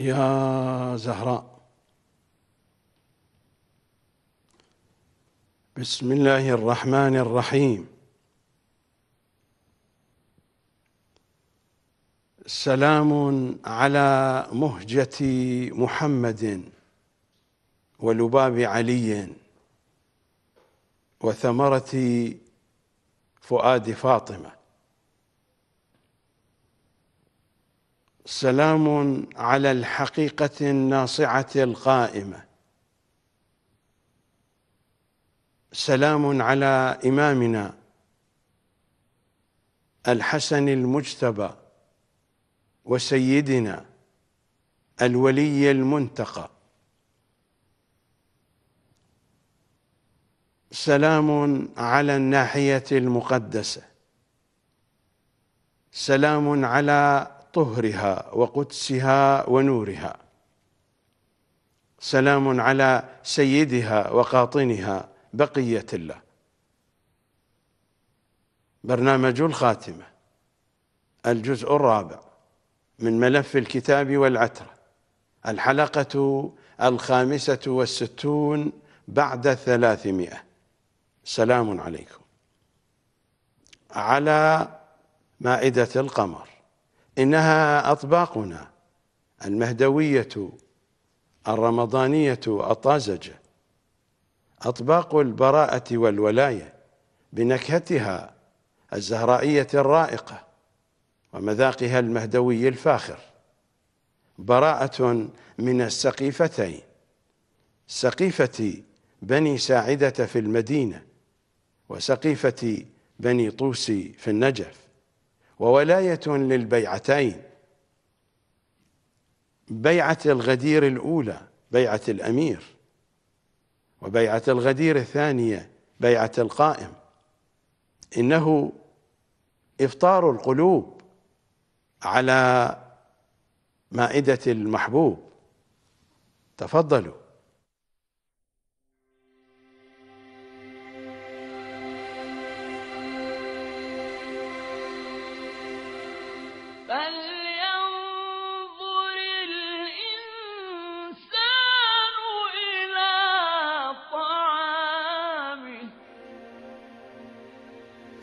يا زهراء بسم الله الرحمن الرحيم سلام على مهجة محمد ولباب علي وثمرة فؤاد فاطمه سلام على الحقيقة الناصعة القائمة سلام على إمامنا الحسن المجتبى وسيدنا الولي المنتقى سلام على الناحية المقدسة سلام على طهرها وقدسها ونورها سلام على سيدها وقاطنها بقية الله برنامج الخاتمة الجزء الرابع من ملف الكتاب والعترة الحلقة الخامسة والستون بعد الثلاثمائه سلام عليكم على مائدة القمر إنها أطباقنا المهدوية الرمضانية الطازجة أطباق البراءة والولاية بنكهتها الزهرائية الرائقة ومذاقها المهدوي الفاخر براءة من السقيفتين سقيفة بني ساعدة في المدينة وسقيفة بني طوسي في النجف وولاية للبيعتين بيعة الغدير الأولى بيعة الأمير وبيعة الغدير الثانية بيعة القائم إنه إفطار القلوب على مائدة المحبوب تفضلوا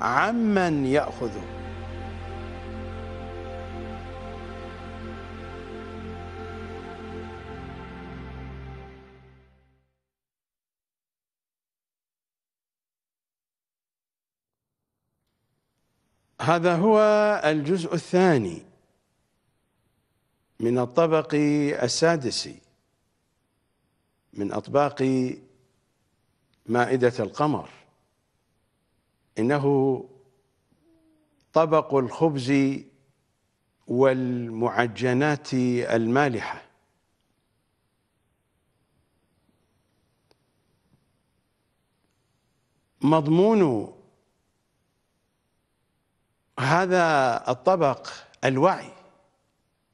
عمن يأخذه هذا هو الجزء الثاني من الطبق السادس من أطباق مائدة القمر إنه طبق الخبز والمعجنات المالحة مضمون هذا الطبق الوعي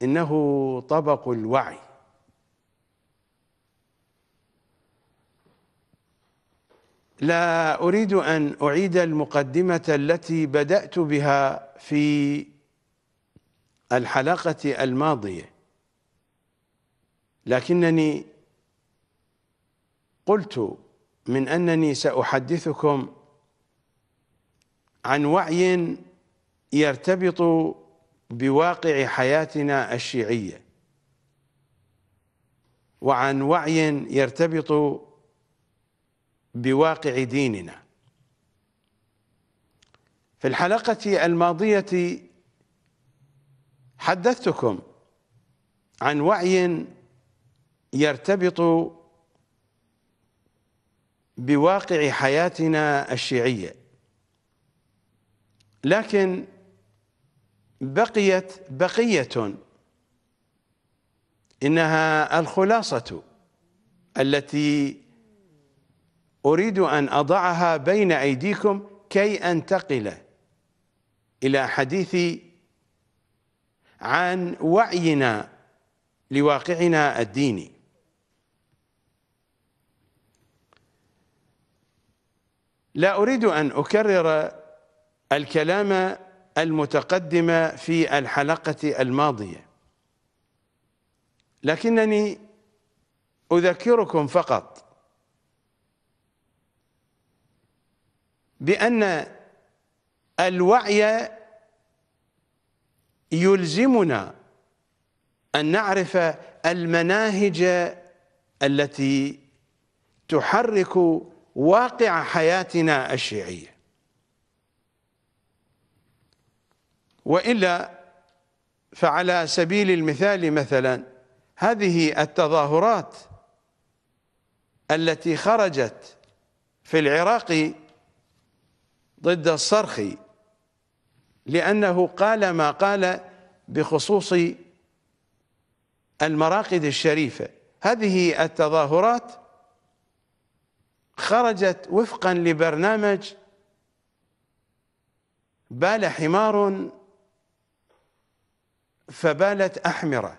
إنه طبق الوعي لا أريد أن أعيد المقدمة التي بدأت بها في الحلقة الماضية لكنني قلت من أنني سأحدثكم عن وعي يرتبط بواقع حياتنا الشيعية وعن وعي يرتبط بواقع ديننا في الحلقة الماضية حدثتكم عن وعي يرتبط بواقع حياتنا الشيعية لكن بقيت بقية إنها الخلاصة التي أريد أن أضعها بين أيديكم كي أنتقل إلى حديثي عن وعينا لواقعنا الديني لا أريد أن أكرر الكلام المتقدم في الحلقة الماضية لكنني أذكركم فقط بأن الوعي يلزمنا أن نعرف المناهج التي تحرك واقع حياتنا الشيعية وإلا فعلى سبيل المثال مثلا هذه التظاهرات التي خرجت في العراق ضد الصرخي لأنه قال ما قال بخصوص المراقد الشريفة هذه التظاهرات خرجت وفقا لبرنامج بال حمار فبالت أحمرة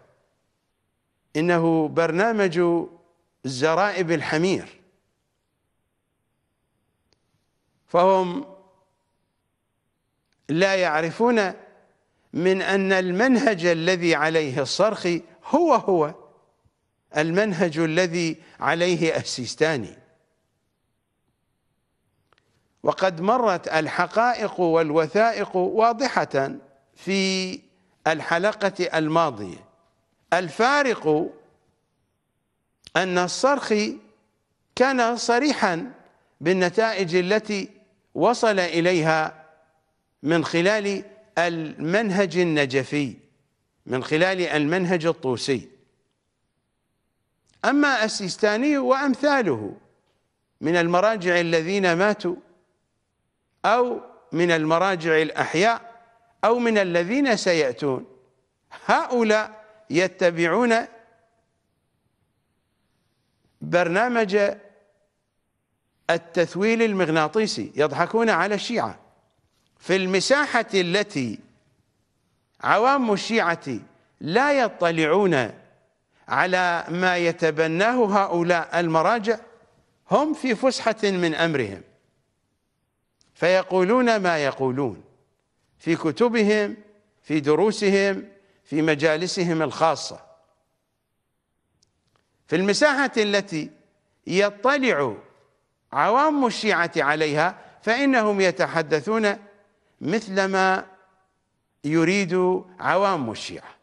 إنه برنامج زرائب الحمير فهم لا يعرفون من أن المنهج الذي عليه الصرخي هو هو المنهج الذي عليه السيستاني وقد مرت الحقائق والوثائق واضحة في الحلقة الماضية الفارق أن الصرخي كان صريحا بالنتائج التي وصل إليها من خلال المنهج النجفي من خلال المنهج الطوسي أما السيستاني وأمثاله من المراجع الذين ماتوا أو من المراجع الأحياء أو من الذين سيأتون هؤلاء يتبعون برنامج التثويل المغناطيسي يضحكون على الشيعة في المساحة التي عوام الشيعة لا يطلعون على ما يتبناه هؤلاء المراجع هم في فسحة من أمرهم فيقولون ما يقولون في كتبهم في دروسهم في مجالسهم الخاصة في المساحة التي يطلع عوام الشيعة عليها فإنهم يتحدثون مثلما يريد عوام الشيعة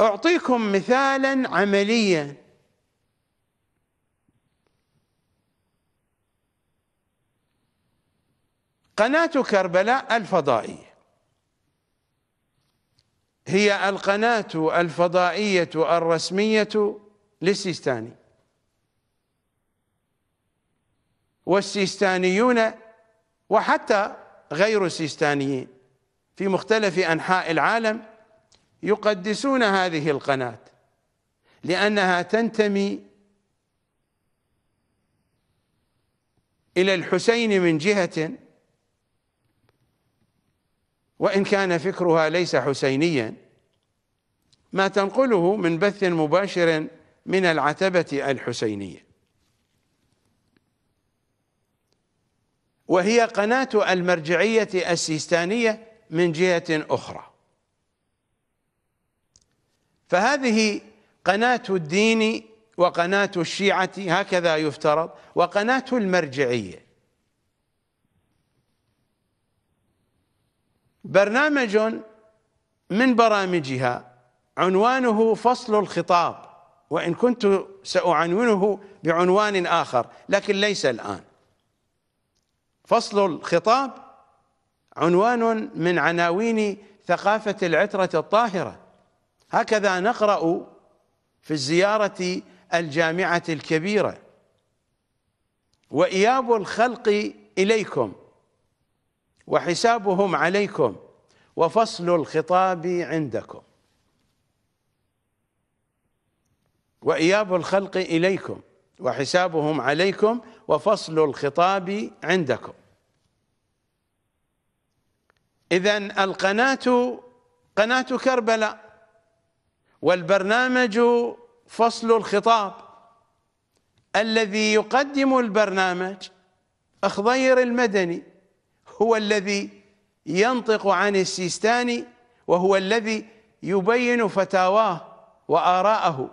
أعطيكم مثالا عمليا قناة كربلاء الفضائية هي القناة الفضائية الرسمية للسيستاني والسيستانيون وحتى غير السيستانيين في مختلف أنحاء العالم يقدسون هذه القناة لأنها تنتمي إلى الحسين من جهة وإن كان فكرها ليس حسينيا ما تنقله من بث مباشر من العتبة الحسينيه وهي قناة المرجعية السيستانية من جهة أخرى فهذه قناة الدين وقناة الشيعة هكذا يفترض وقناة المرجعية برنامج من برامجها عنوانه فصل الخطاب وإن كنت سأعنونه بعنوان آخر لكن ليس الآن فصل الخطاب عنوان من عناوين ثقافة العترة الطاهرة هكذا نقرأ في الزيارة الجامعة الكبيرة وإياب الخلق إليكم وحسابهم عليكم وفصل الخطاب عندكم وإياب الخلق إليكم وحسابهم عليكم وفصل الخطاب عندكم إذا القناة قناة كربلاء والبرنامج فصل الخطاب الذي يقدم البرنامج أخضير المدني هو الذي ينطق عن السيستاني وهو الذي يبين فتاواه وآراءه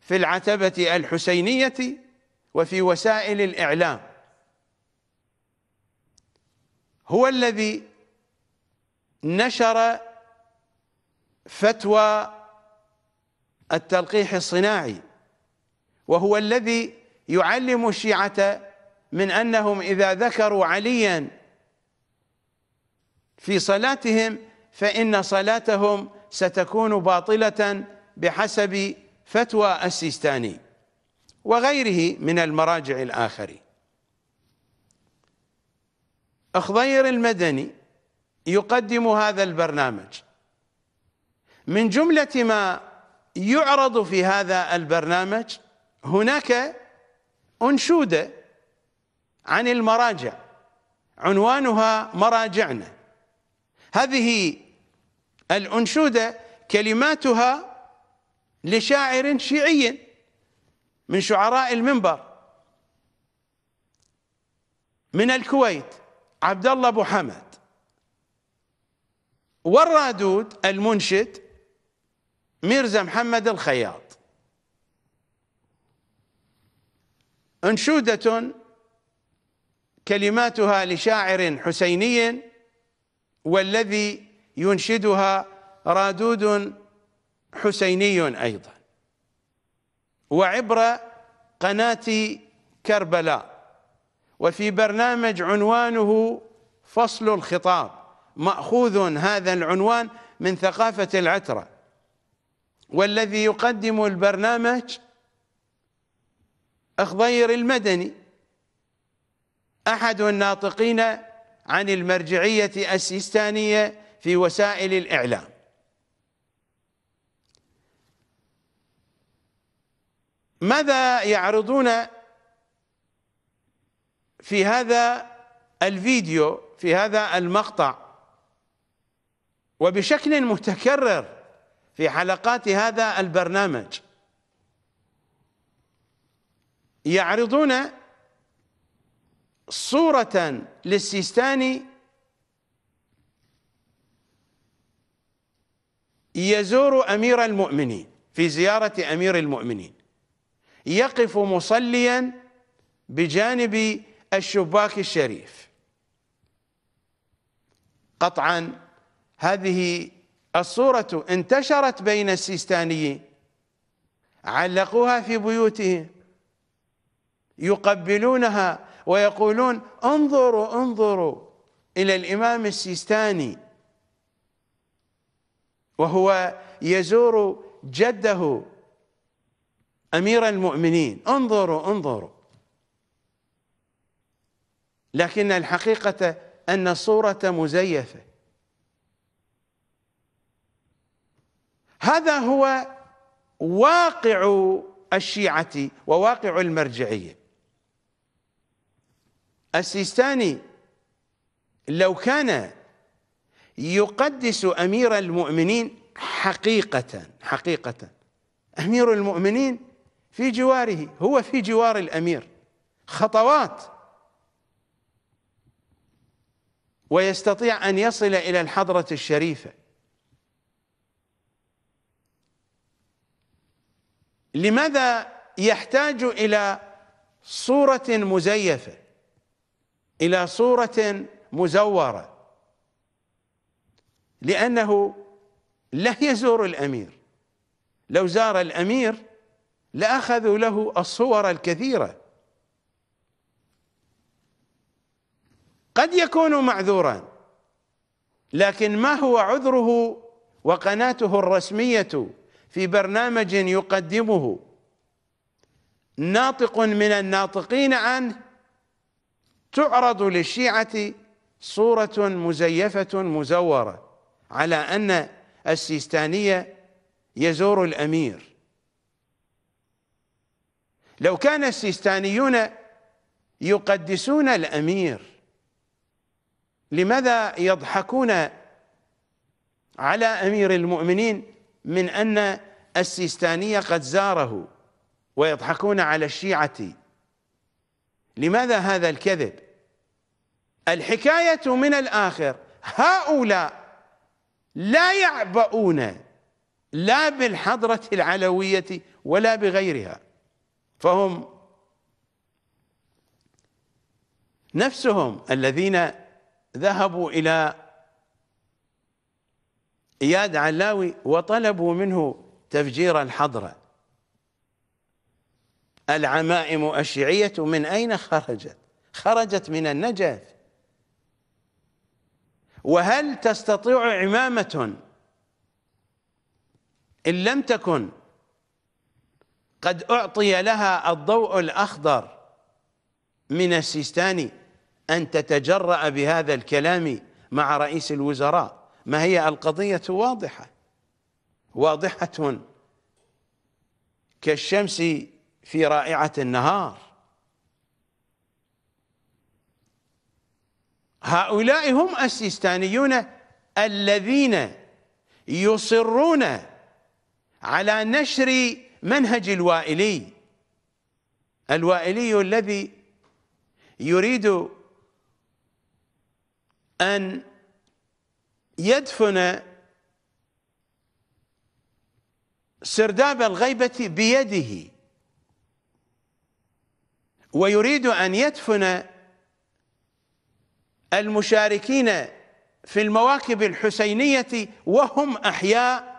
في العتبة الحسينية وفي وسائل الإعلام هو الذي نشر فتوى التلقيح الصناعي وهو الذي يعلم الشيعة من أنهم إذا ذكروا عليا في صلاتهم فإن صلاتهم ستكون باطلة بحسب فتوى السيستاني وغيره من المراجع الآخرين خضير المدني يقدم هذا البرنامج من جملة ما يعرض في هذا البرنامج هناك أنشودة عن المراجع عنوانها مراجعنا هذه الأنشودة كلماتها لشاعر شيعي من شعراء المنبر من الكويت عبد الله ابو حمد والرادود المنشد ميرزا محمد الخياط انشودة كلماتها لشاعر حسيني والذي ينشدها رادود حسيني أيضا وعبر قناة كربلاء وفي برنامج عنوانه فصل الخطاب مأخوذ هذا العنوان من ثقافة العترة والذي يقدم البرنامج أخضير المدني أحد الناطقين عن المرجعية السيستانية في وسائل الإعلام ماذا يعرضون في هذا الفيديو في هذا المقطع وبشكل متكرر في حلقات هذا البرنامج يعرضون صورة للسيستاني يزور أمير المؤمنين في زيارة أمير المؤمنين يقف مصليا بجانب الشباك الشريف قطعا هذه الصورة انتشرت بين السيستانيين علقوها في بيوتهم يقبلونها ويقولون انظروا انظروا إلى الإمام السيستاني وهو يزور جده أمير المؤمنين انظروا انظروا لكن الحقيقة أن الصورة مزيفة هذا هو واقع الشيعة وواقع المرجعية السيستاني لو كان يقدس أمير المؤمنين حقيقة حقيقة أمير المؤمنين في جواره هو في جوار الأمير خطوات ويستطيع أن يصل إلى الحضرة الشريفة لماذا يحتاج إلى صورة مزيفة إلى صورة مزورة لأنه لا يزور الأمير لو زار الأمير لأخذوا له الصور الكثيرة قد يكون معذورا لكن ما هو عذره وقناته الرسميه في برنامج يقدمه ناطق من الناطقين عنه تعرض للشيعه صوره مزيفه مزوره على ان السيستانيه يزور الامير لو كان السيستانيون يقدسون الامير لماذا يضحكون على امير المؤمنين من ان السيستاني قد زاره ويضحكون على الشيعه لماذا هذا الكذب الحكايه من الاخر هؤلاء لا يعبؤون لا بالحضره العلويه ولا بغيرها فهم نفسهم الذين ذهبوا إلى إياد علاوي وطلبوا منه تفجير الحضرة العمائم الشيعية من أين خرجت خرجت من النجف وهل تستطيع عمامة إن لم تكن قد أعطي لها الضوء الأخضر من السيستاني أن تتجرأ بهذا الكلام مع رئيس الوزراء ما هي القضية واضحة واضحة كالشمس في رائعة النهار هؤلاء هم السيستانيون الذين يصرون على نشر منهج الوائلي الوائلي الذي يريد أن يدفن سرداب الغيبة بيده ويريد أن يدفن المشاركين في المواكب الحسينية وهم أحياء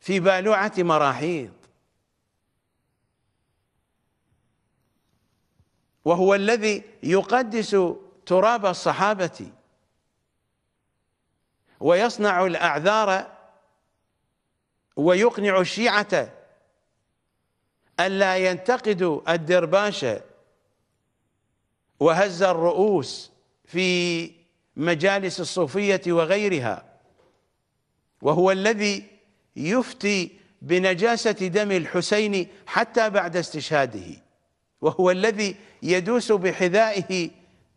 في بالوعة مراحيض وهو الذي يقدس تراب الصحابة ويصنع الأعذار ويقنع الشيعة ألا ينتقدوا الدرباش وهز الرؤوس في مجالس الصوفية وغيرها وهو الذي يفتي بنجاسة دم الحسين حتى بعد استشهاده وهو الذي يدوس بحذائه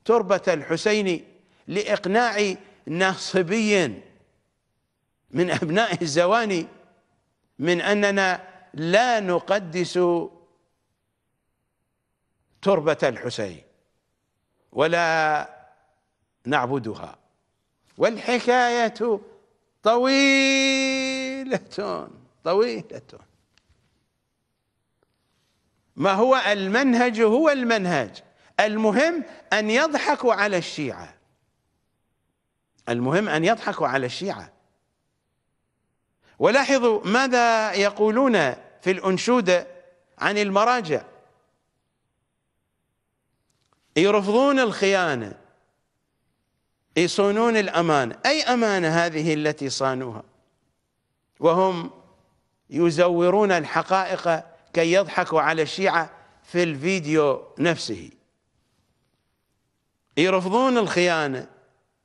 تربة الحسين لإقناع ناصبي من أبناء الزواني من أننا لا نقدس تربة الحسين ولا نعبدها والحكاية طويلة طويلة ما هو المنهج هو المنهج المهم أن يضحكوا على الشيعة المهم أن يضحكوا على الشيعة ولاحظوا ماذا يقولون في الأنشودة عن المراجع يرفضون الخيانة يصونون الأمانة أي أمانة هذه التي صانوها وهم يزورون الحقائق كي يضحكوا على الشيعة في الفيديو نفسه يرفضون الخيانة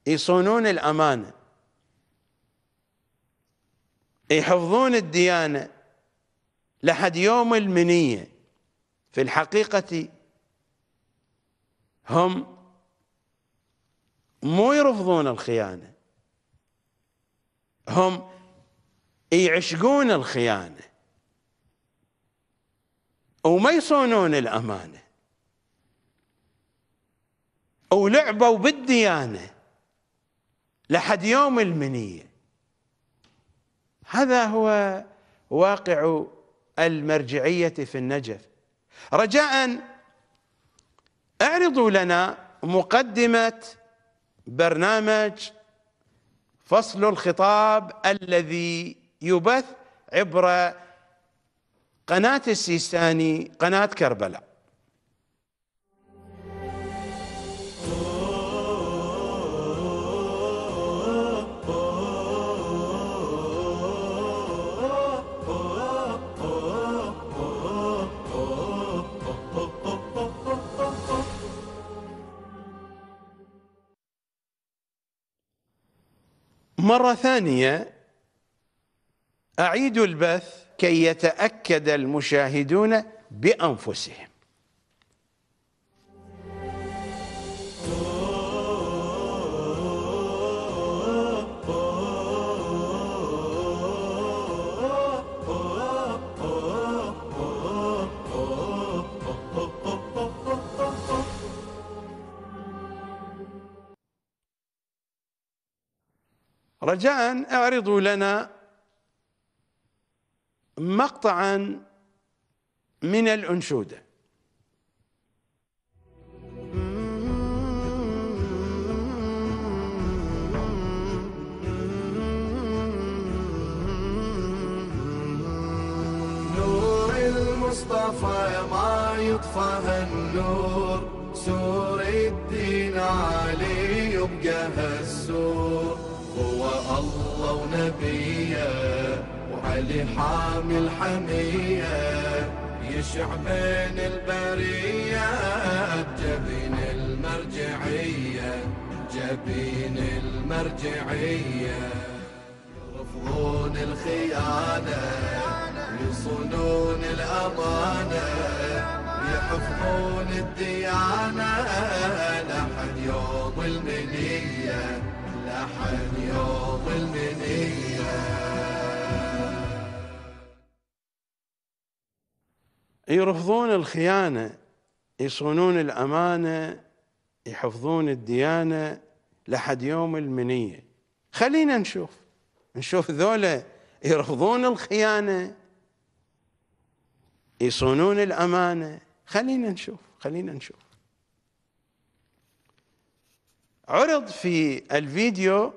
يصونون الأمانة يحفظون الديانة لحد يوم المنية في الحقيقة هم مو يرفضون الخيانة هم يعشقون الخيانة وما يصونون الأمانة ولعبوا بالديانة لحد يوم المنية هذا هو واقع المرجعية في النجف رجاء اعرضوا لنا مقدمة برنامج فصل الخطاب الذي يبث عبر قناة السيستاني قناة كربلاء مرة ثانية أعيد البث كي يتأكد المشاهدون بأنفسهم رجاء اعرضوا لنا مقطعا من الأنشودة نور المصطفى ما يطفى النور سور الدين علي يبقى هالسور هو الله ونبيه وعلي حامل حمية يشع بين البرية جبين المرجعية جبين المرجعية يرفضون الخيانة يصونون الأمانة يحفظون الديانة لحد يوم المنيه أحد يوم المنية يرفضون الخيانة يصونون الأمانة يحفظون الديانة لحد يوم المنية خلينا نشوف نشوف ذولا يرفضون الخيانة يصونون الأمانة خلينا نشوف خلينا نشوف عرض في الفيديو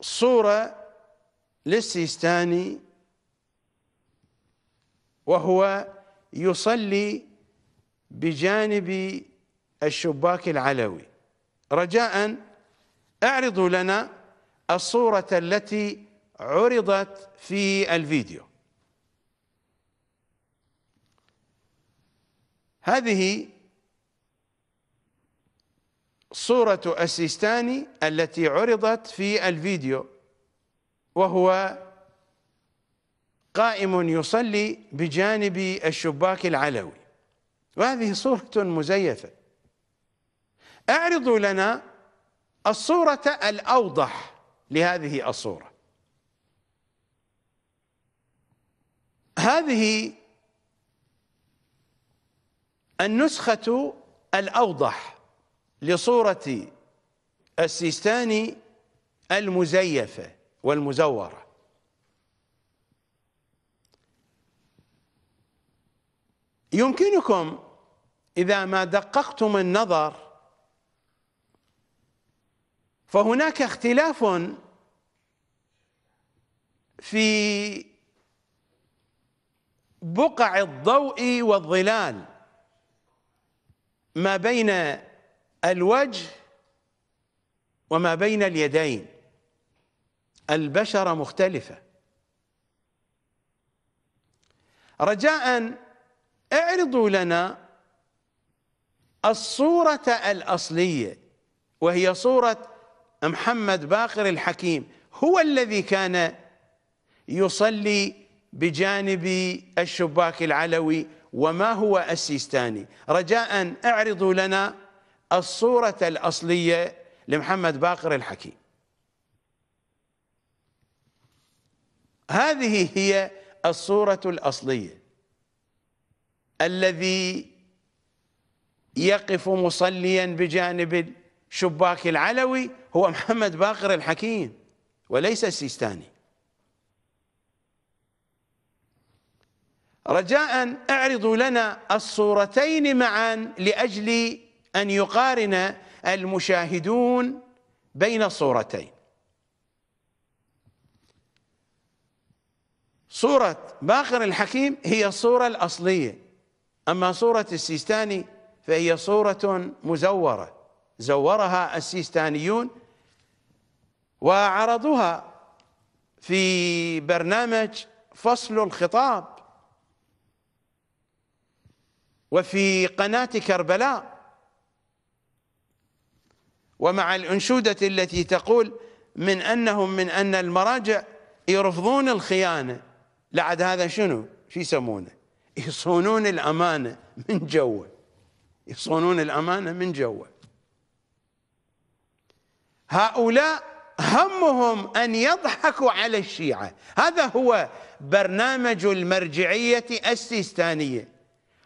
صورة للسيستاني وهو يصلي بجانب الشباك العلوي رجاء اعرضوا لنا الصورة التي عرضت في الفيديو هذه صورة السيستاني التي عرضت في الفيديو وهو قائم يصلي بجانب الشباك العلوي وهذه صورة مزيفة اعرضوا لنا الصورة الأوضح لهذه الصورة هذه النسخة الأوضح لصورة السيستاني المزيفة والمزورة يمكنكم إذا ما دققتم النظر فهناك اختلاف في بقع الضوء والظلال ما بين الوجه وما بين اليدين البشرة مختلفة رجاء اعرضوا لنا الصورة الأصلية وهي صورة محمد باقر الحكيم هو الذي كان يصلي بجانب الشباك العلوي وما هو السيستاني رجاء اعرضوا لنا الصورة الأصلية لمحمد باقر الحكيم هذه هي الصورة الأصلية الذي يقف مصليا بجانب الشباك العلوي هو محمد باقر الحكيم وليس السيستاني رجاء اعرضوا لنا الصورتين معا لأجل أن يقارن المشاهدون بين الصورتين صورة باقر الحكيم هي الصورة الأصلية أما صورة السيستاني فهي صورة مزورة زورها السيستانيون وعرضوها في برنامج فصل الخطاب وفي قناة كربلاء ومع الأنشودة التي تقول من أنهم من أن المراجع يرفضون الخيانة لعد هذا شنو شو يسمونه يصونون الأمانة من جوه يصونون الأمانة من جوه هؤلاء همهم أن يضحكوا على الشيعة هذا هو برنامج المرجعية السيستانية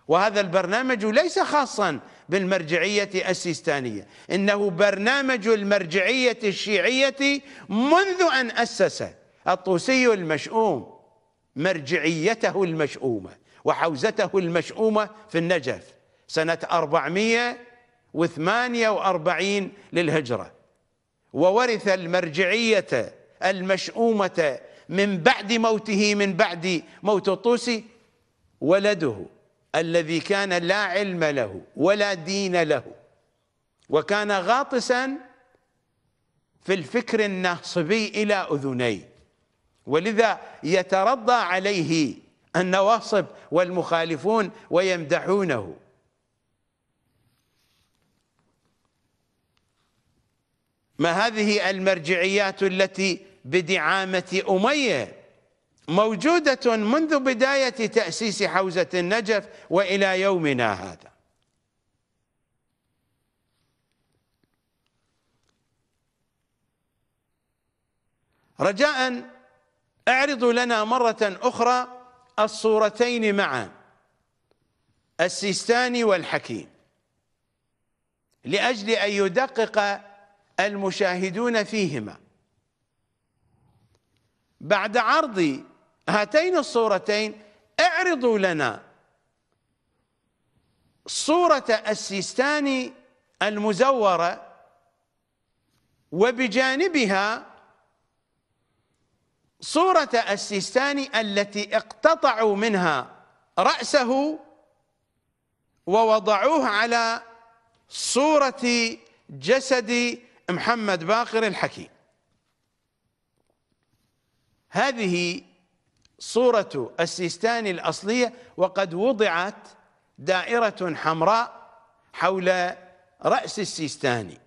وهذا البرنامج ليس خاصا بالمرجعية السيستانية إنه برنامج المرجعية الشيعية منذ أن أسس الطوسي المشؤوم مرجعيته المشؤومة وحوزته المشؤومة في النجف سنة 448 للهجرة وورث المرجعية المشؤومة من بعد موته من بعد موت الطوسي ولده الذي كان لا علم له ولا دين له وكان غاطسا في الفكر الناصبي إلى أذنيه ولذا يترضى عليه النواصب والمخالفون ويمدحونه ما هذه المرجعيات التي بدعامة أمية موجودة منذ بداية تأسيس حوزة النجف وإلى يومنا هذا رجاء اعرضوا لنا مرة أخرى الصورتين معا السيستاني والحكيم لأجل أن يدقق المشاهدون فيهما بعد عرض هاتين الصورتين اعرضوا لنا صورة السيستاني المزورة وبجانبها صورة السيستاني التي اقتطعوا منها رأسه ووضعوه على صورة جسد محمد باقر الحكيم هذه صورة السيستاني الأصلية وقد وضعت دائرة حمراء حول رأس السيستاني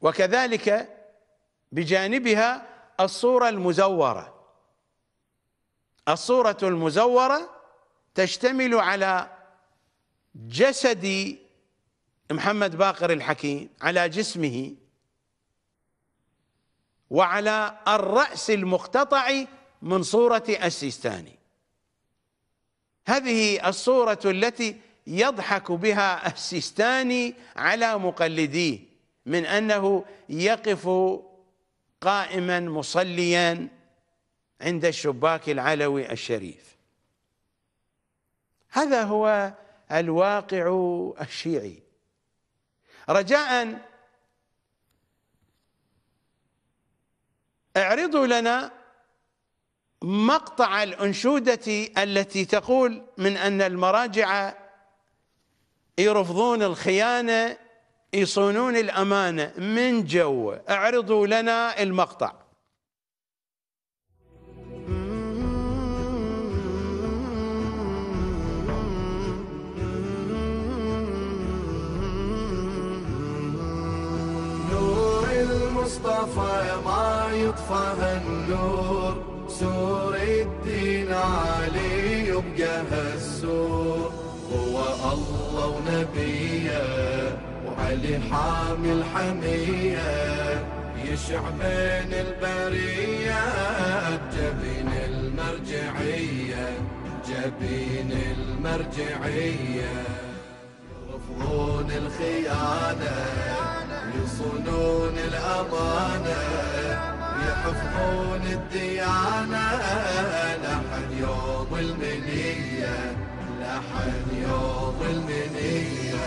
وكذلك بجانبها الصورة المزورة الصورة المزورة تشتمل على جسد محمد باقر الحكيم على جسمه وعلى الرأس المقتطع من صورة السيستاني هذه الصورة التي يضحك بها السيستاني على مقلديه من أنه يقف قائما مصليا عند الشباك العلوي الشريف هذا هو الواقع الشيعي رجاء اعرضوا لنا مقطع الأنشودة التي تقول من أن المراجع يرفضون الخيانة يصونون الأمانة من جو اعرضوا لنا المقطع المصطفى ما يطفى النور سور الدين علي يبقى هالسور هو الله ونبيه وعلي حامل حميه يشع بين البرية جبين المرجعية جبين المرجعية يرفضون الخيانة يصونون الأمانة يحفظون الديانة لحد يوم المنية لحد يوم المنية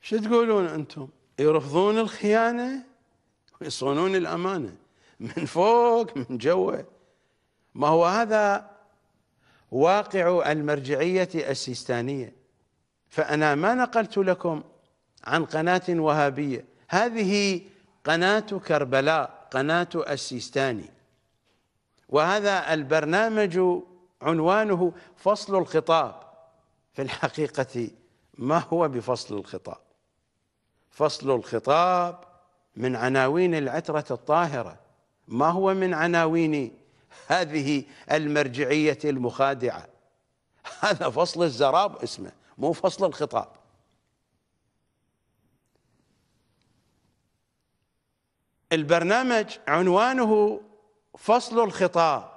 شو تقولون أنتم يرفضون الخيانة ويصونون الأمانة من فوق من جوا ما هو هذا واقع المرجعية السيستانية فأنا ما نقلت لكم عن قناة وهابية هذه قناة كربلاء قناة السيستاني وهذا البرنامج عنوانه فصل الخطاب في الحقيقة ما هو بفصل الخطاب فصل الخطاب من عناوين العترة الطاهرة ما هو من عناوين هذه المرجعية المخادعة هذا فصل الزراب اسمه مو فصل الخطاب البرنامج عنوانه فصل الخطاب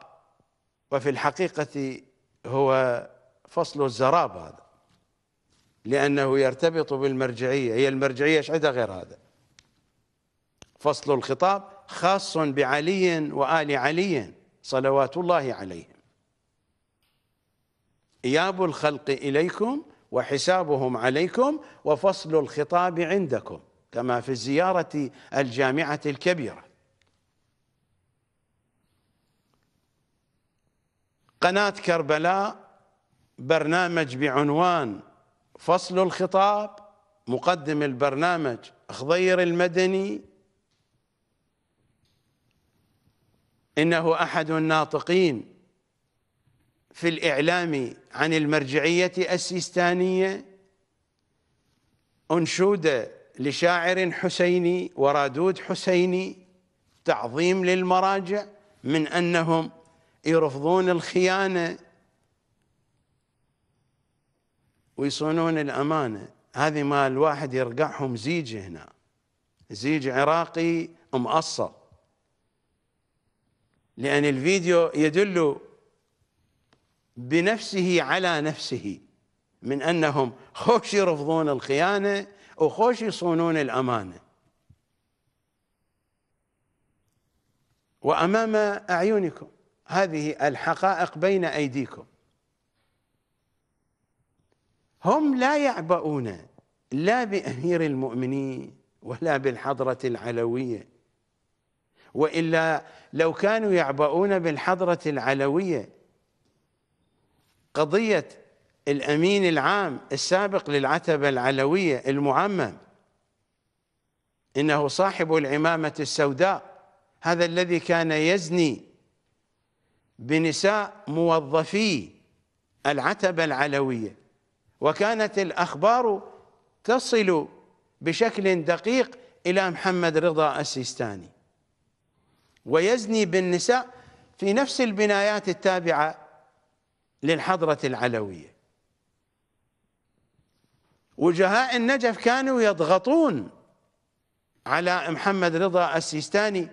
وفي الحقيقة هو فصل الزراب هذا لأنه يرتبط بالمرجعية هي المرجعية ايش عندها غير هذا فصل الخطاب خاص بعلي وآل علي صلوات الله عليهم إياب الخلق إليكم وحسابهم عليكم وفصل الخطاب عندكم كما في الزيارة الجامعة الكبيرة قناة كربلاء برنامج بعنوان فصل الخطاب مقدم البرنامج خضير المدني إنه أحد الناطقين في الإعلام عن المرجعية السيستانية أنشودة لشاعر حسيني ورادود حسيني تعظيم للمراجع من أنهم يرفضون الخيانة ويصونون الأمانة هذه ما الواحد يرقعهم زيج هنا زيج عراقي مقصر لأن الفيديو يدل بنفسه على نفسه من انهم خوش يرفضون الخيانه وخوش يصونون الامانه وامام اعينكم هذه الحقائق بين ايديكم هم لا يعبؤون لا بامير المؤمنين ولا بالحضره العلويه والا لو كانوا يعبؤون بالحضره العلويه قضية الأمين العام السابق للعتبة العلوية المعمم إنه صاحب العمامة السوداء هذا الذي كان يزني بنساء موظفي العتبة العلوية وكانت الأخبار تصل بشكل دقيق إلى محمد رضا السيستاني ويزني بالنساء في نفس البنايات التابعة للحضرة العلوية وجهاء النجف كانوا يضغطون على محمد رضا السيستاني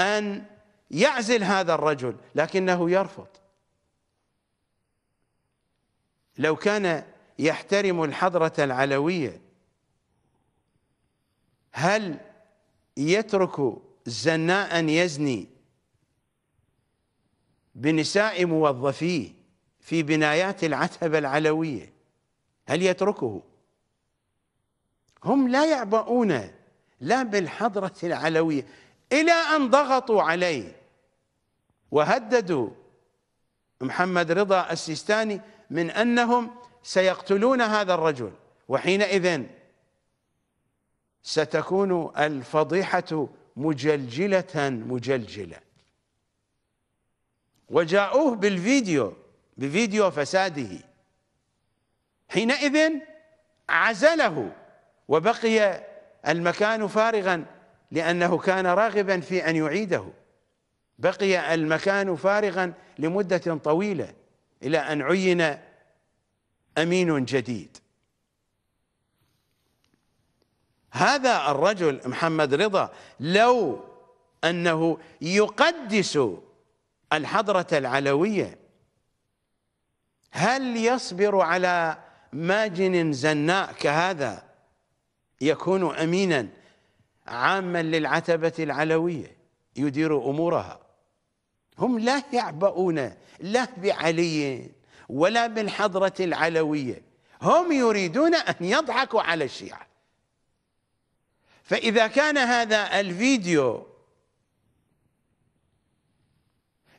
أن يعزل هذا الرجل لكنه يرفض لو كان يحترم الحضرة العلوية هل يترك زناء يزني بنساء موظفيه في بنايات العتبة العلوية هل يتركه هم لا يعبؤون لا بالحضرة العلوية إلى أن ضغطوا عليه وهددوا محمد رضا السيستاني من أنهم سيقتلون هذا الرجل وحينئذ ستكون الفضيحة مجلجلة مجلجلة وجاءوه بالفيديو بفيديو فساده حينئذ عزله وبقي المكان فارغا لأنه كان راغبا في أن يعيده بقي المكان فارغا لمدة طويلة إلى أن عين أمين جديد هذا الرجل محمد رضا لو أنه يقدس الحضرة العلوية هل يصبر على ماجن زناء كهذا يكون امينا عاما للعتبه العلويه يدير امورها هم لا يعبؤون لا بعلي ولا بالحضره العلويه هم يريدون ان يضحكوا على الشيعه فاذا كان هذا الفيديو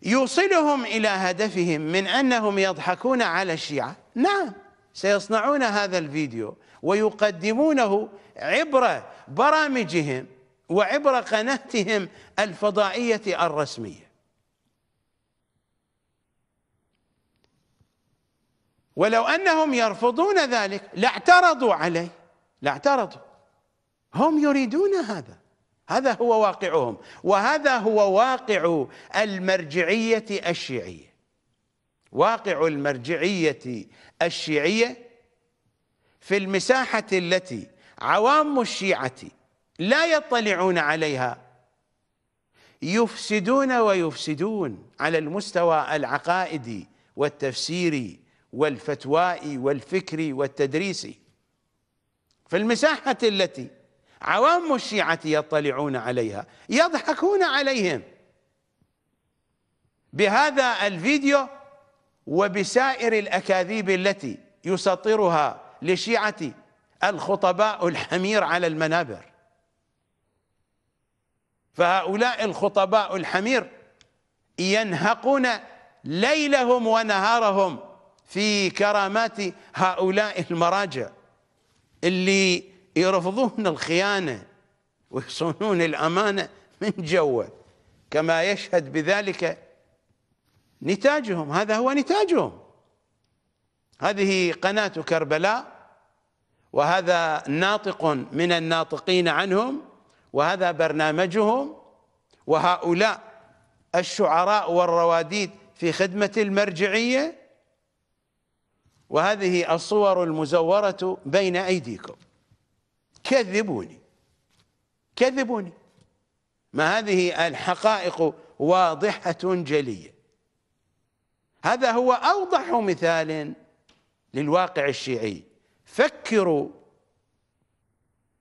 يوصلهم إلى هدفهم من أنهم يضحكون على الشيعة نعم سيصنعون هذا الفيديو ويقدمونه عبر برامجهم وعبر قناتهم الفضائية الرسمية ولو أنهم يرفضون ذلك لاعترضوا عليه لاعترضوا هم يريدون هذا هذا هو واقعهم وهذا هو واقع المرجعية الشيعية واقع المرجعية الشيعية في المساحة التي عوام الشيعة لا يطلعون عليها يفسدون ويفسدون على المستوى العقائدي والتفسيري والفتوائي والفكري والتدريسي في المساحة التي عوام الشيعة يطلعون عليها يضحكون عليهم بهذا الفيديو وبسائر الأكاذيب التي يسطرها لشيعة الخطباء الحمير على المنابر فهؤلاء الخطباء الحمير ينهقون ليلهم ونهارهم في كرامات هؤلاء المراجع اللي يرفضون الخيانة ويصونون الأمانة من جوه كما يشهد بذلك نتاجهم هذا هو نتاجهم هذه قناة كربلاء وهذا ناطق من الناطقين عنهم وهذا برنامجهم وهؤلاء الشعراء والرواديد في خدمة المرجعية وهذه الصور المزورة بين أيديكم كذبوني كذبوني ما هذه الحقائق واضحة جلية هذا هو أوضح مثال للواقع الشيعي فكروا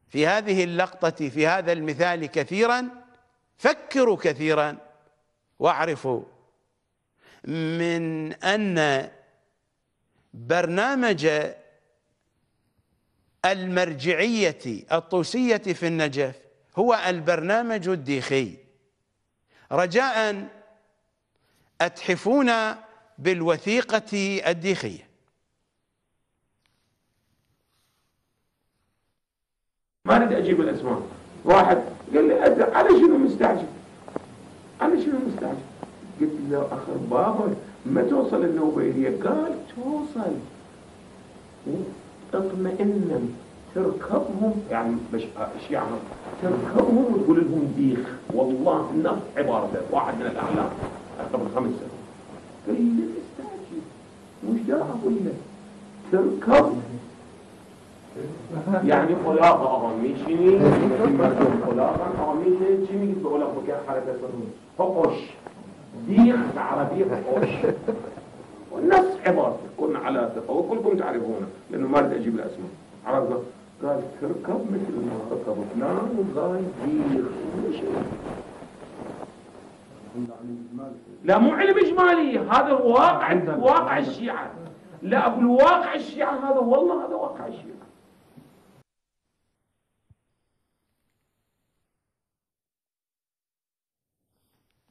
في هذه اللقطة في هذا المثال كثيرا فكروا كثيرا واعرفوا من أن برنامج المرجعية الطوسية في النجف هو البرنامج الديخي رجاء اتحفونا بالوثيقة الديخية ما اريد اجيب الاسماء واحد قال لي على شنو مستعجل على شنو مستعجل قلت له اخر بابا ما توصل النوبه اليك قال توصل تطمئن تركبهم يعني مش يعني تركبهم وتقول لهم ديخ والله نفس عبارة واحد من الأعلام قبل خمس سنين قال لي استعجل مش ده أقول لك تركب يعني خلاقة آه، أغميشني خلاقة أغميشني جيمي بقول لك حركة سنوية فقش ديخ عربي فقش والنفس عبارة كن على ثقة وكلكم تعرفونه لأنه ما بدي أجيب الأسماء عرفت قال تركب مثل ما ركب فلان وقال دير لا مو علم إجمالي هذا واقع واقع الشيعة لا أقول واقع الشيعة هذا والله هذا واقع الشيعة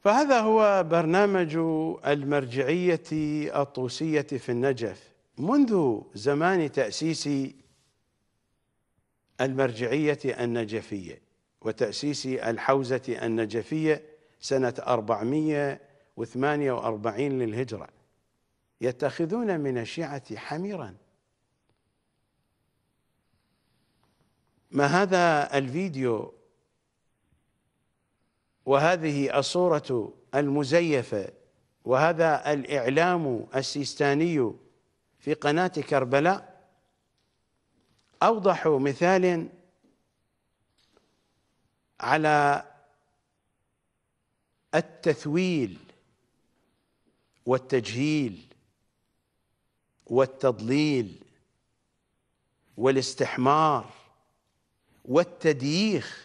فهذا هو برنامج المرجعية الطوسية في النجف منذ زمان تأسيس المرجعية النجفية وتأسيس الحوزة النجفية سنة 448 للهجرة يتخذون من الشيعة حميرا ما هذا الفيديو وهذه الصورة المزيفة وهذا الإعلام السيستاني في قناة كربلاء أوضح مثال على التثويل والتجهيل والتضليل والاستحمار والتدييخ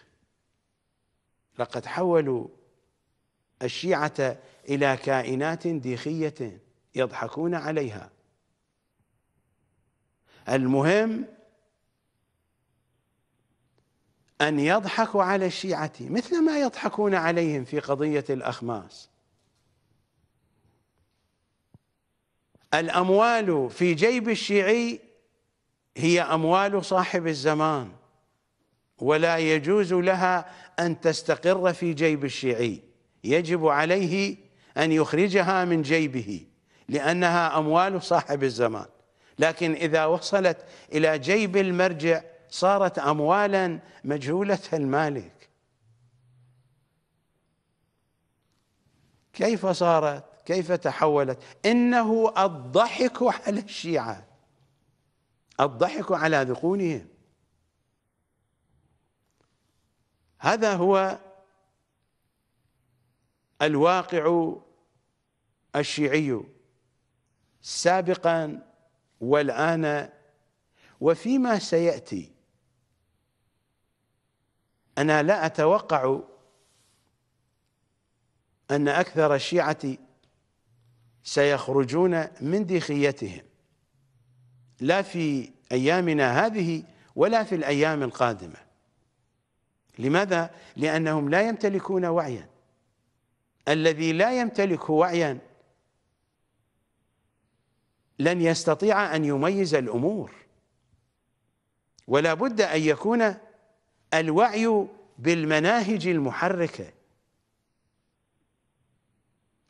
لقد حولوا الشيعة إلى كائنات ديخية يضحكون عليها المهم أن يضحكوا على الشيعة مثل ما يضحكون عليهم في قضية الأخماس الأموال في جيب الشيعي هي أموال صاحب الزمان ولا يجوز لها أن تستقر في جيب الشيعي يجب عليه أن يخرجها من جيبه لأنها أموال صاحب الزمان لكن إذا وصلت إلى جيب المرجع صارت أموالا مجهولة المالك كيف صارت كيف تحولت إنه الضحك على الشيعة الضحك على ذقونهم هذا هو الواقع الشيعي سابقا والآن وفيما سيأتي أنا لا أتوقع أن أكثر الشيعة سيخرجون من ديخيتهم لا في أيامنا هذه ولا في الأيام القادمة لماذا؟ لأنهم لا يمتلكون وعيا الذي لا يمتلك وعيا لن يستطيع أن يميز الأمور ولا بد أن يكون الوعي بالمناهج المحركة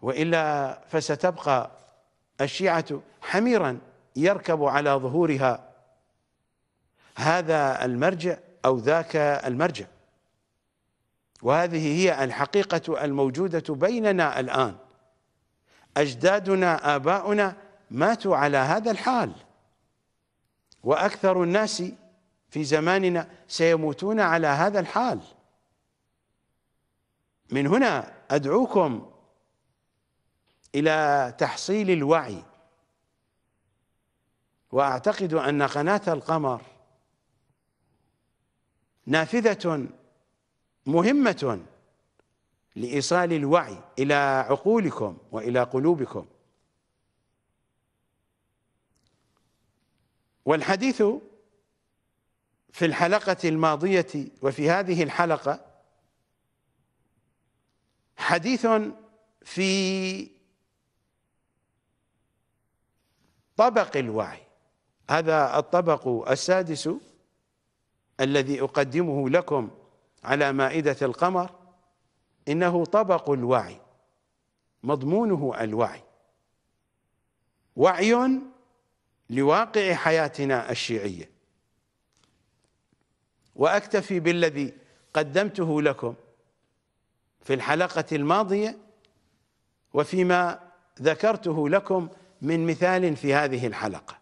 وإلا فستبقى الشيعة حميرا يركب على ظهورها هذا المرجع أو ذاك المرجع وهذه هي الحقيقة الموجودة بيننا الآن أجدادنا آباؤنا ماتوا على هذا الحال وأكثر الناس في زماننا سيموتون على هذا الحال من هنا أدعوكم إلى تحصيل الوعي وأعتقد أن قناة القمر نافذة مهمة لإيصال الوعي إلى عقولكم وإلى قلوبكم والحديث في الحلقة الماضية وفي هذه الحلقة حديث في طبق الوعي هذا الطبق السادس الذي أقدمه لكم على مائدة القمر إنه طبق الوعي مضمونه الوعي وعي لواقع حياتنا الشيعية وأكتفي بالذي قدمته لكم في الحلقة الماضية وفيما ذكرته لكم من مثال في هذه الحلقة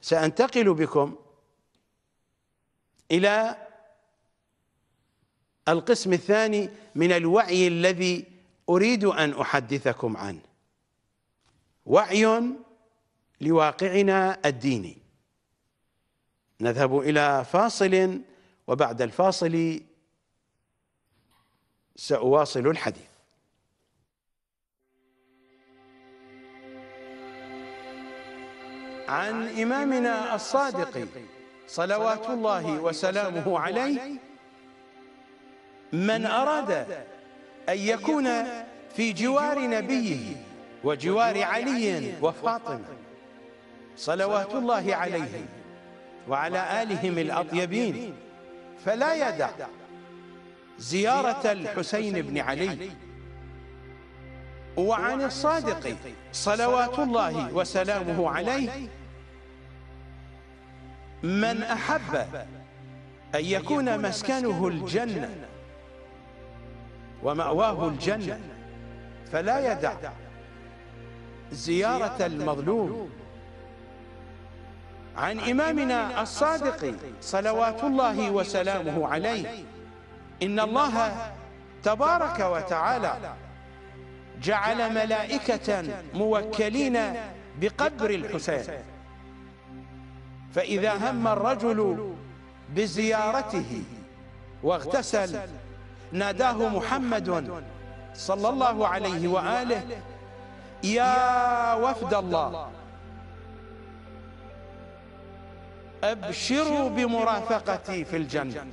سأنتقل بكم إلى القسم الثاني من الوعي الذي أريد أن أحدثكم عنه وعي لواقعنا الديني نذهب إلى فاصل وبعد الفاصل سأواصل الحديث عن إمامنا الصادق صلوات الله وسلامه عليه من أراد أن يكون في جوار نبيه وجوار علي وفاطمة صلوات الله عليهم وعلى آلهم الأطيبين فلا يدع زيارة الحسين بن علي وعن الصادق صلوات الله وسلامه عليه من أحب أن يكون مسكنه الجنة ومأواه الجنة فلا يدع زيارة المظلوم عن إمامنا الصادق صلوات الله وسلامه عليه إن الله تبارك وتعالى جعل ملائكة موكلين بقبر الحسين فإذا هم الرجل بزيارته واغتسل ناداه محمد صلى الله عليه وآله يا وفد الله أبشروا بمرافقتي في الجنة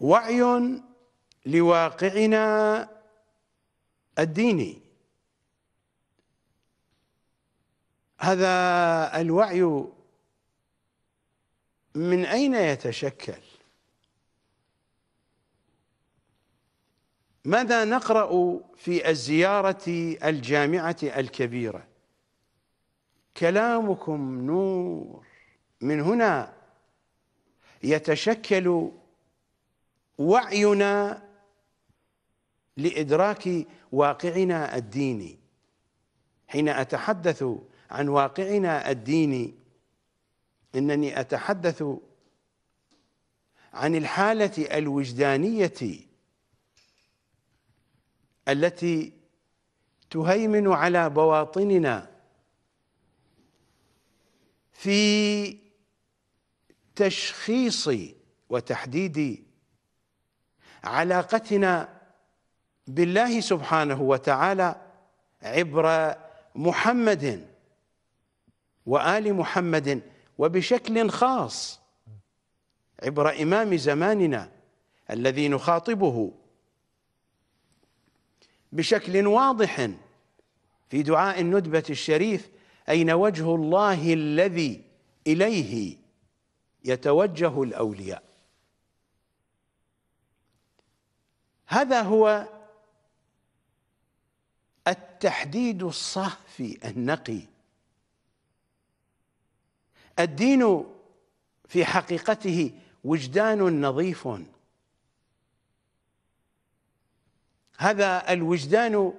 وعي لواقعنا الديني هذا الوعي من اين يتشكل ماذا نقرا في الزياره الجامعه الكبيره كلامكم نور من هنا يتشكل وعينا لادراك واقعنا الديني حين أتحدث عن واقعنا الديني إنني أتحدث عن الحالة الوجدانية التي تهيمن على بواطننا في تشخيص وتحديد علاقتنا بالله سبحانه وتعالى عبر محمد وآل محمد وبشكل خاص عبر إمام زماننا الذي نخاطبه بشكل واضح في دعاء الندبة الشريف أين وجه الله الذي إليه يتوجه الأولياء هذا هو التحديد الصافي النقي الدين في حقيقته وجدان نظيف هذا الوجدان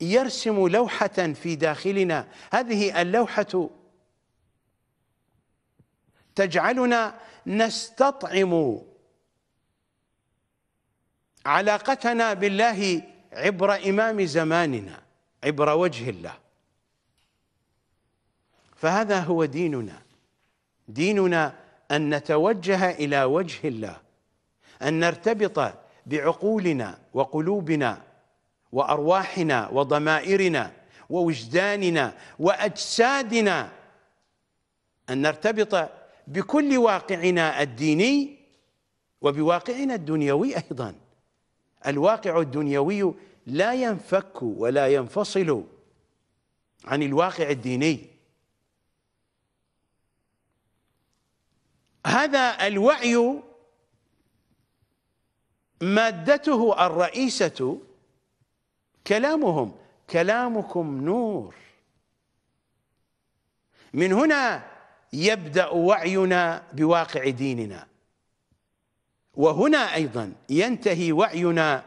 يرسم لوحة في داخلنا هذه اللوحة تجعلنا نستطعم علاقتنا بالله عبر إمام زماننا عبر وجه الله فهذا هو ديننا ديننا أن نتوجه إلى وجه الله أن نرتبط بعقولنا وقلوبنا وأرواحنا وضمائرنا ووجداننا وأجسادنا أن نرتبط بكل واقعنا الديني وبواقعنا الدنيوي أيضاً الواقع الدنيوي لا ينفك ولا ينفصل عن الواقع الديني هذا الوعي مادته الرئيسة كلامهم كلامكم نور من هنا يبدأ وعينا بواقع ديننا وهنا أيضا ينتهي وعينا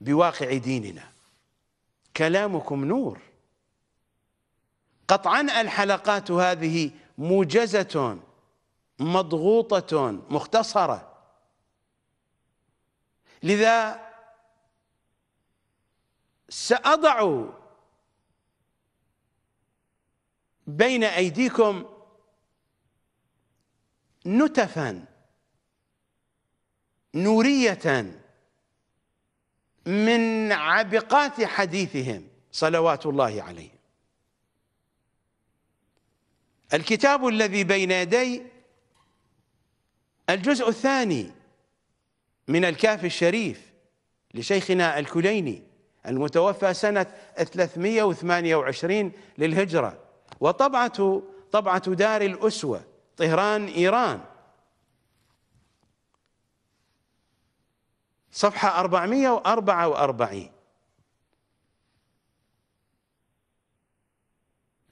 بواقع ديننا كلامكم نور قطعا الحلقات هذه موجزة مضغوطة مختصرة لذا سأضع بين أيديكم نتفاً نورية من عبقات حديثهم صلوات الله عليه الكتاب الذي بين يدي الجزء الثاني من الكافي الشريف لشيخنا الكليني المتوفى سنة 328 للهجرة وطبعة طبعة دار الأسوة طهران إيران صفحة 444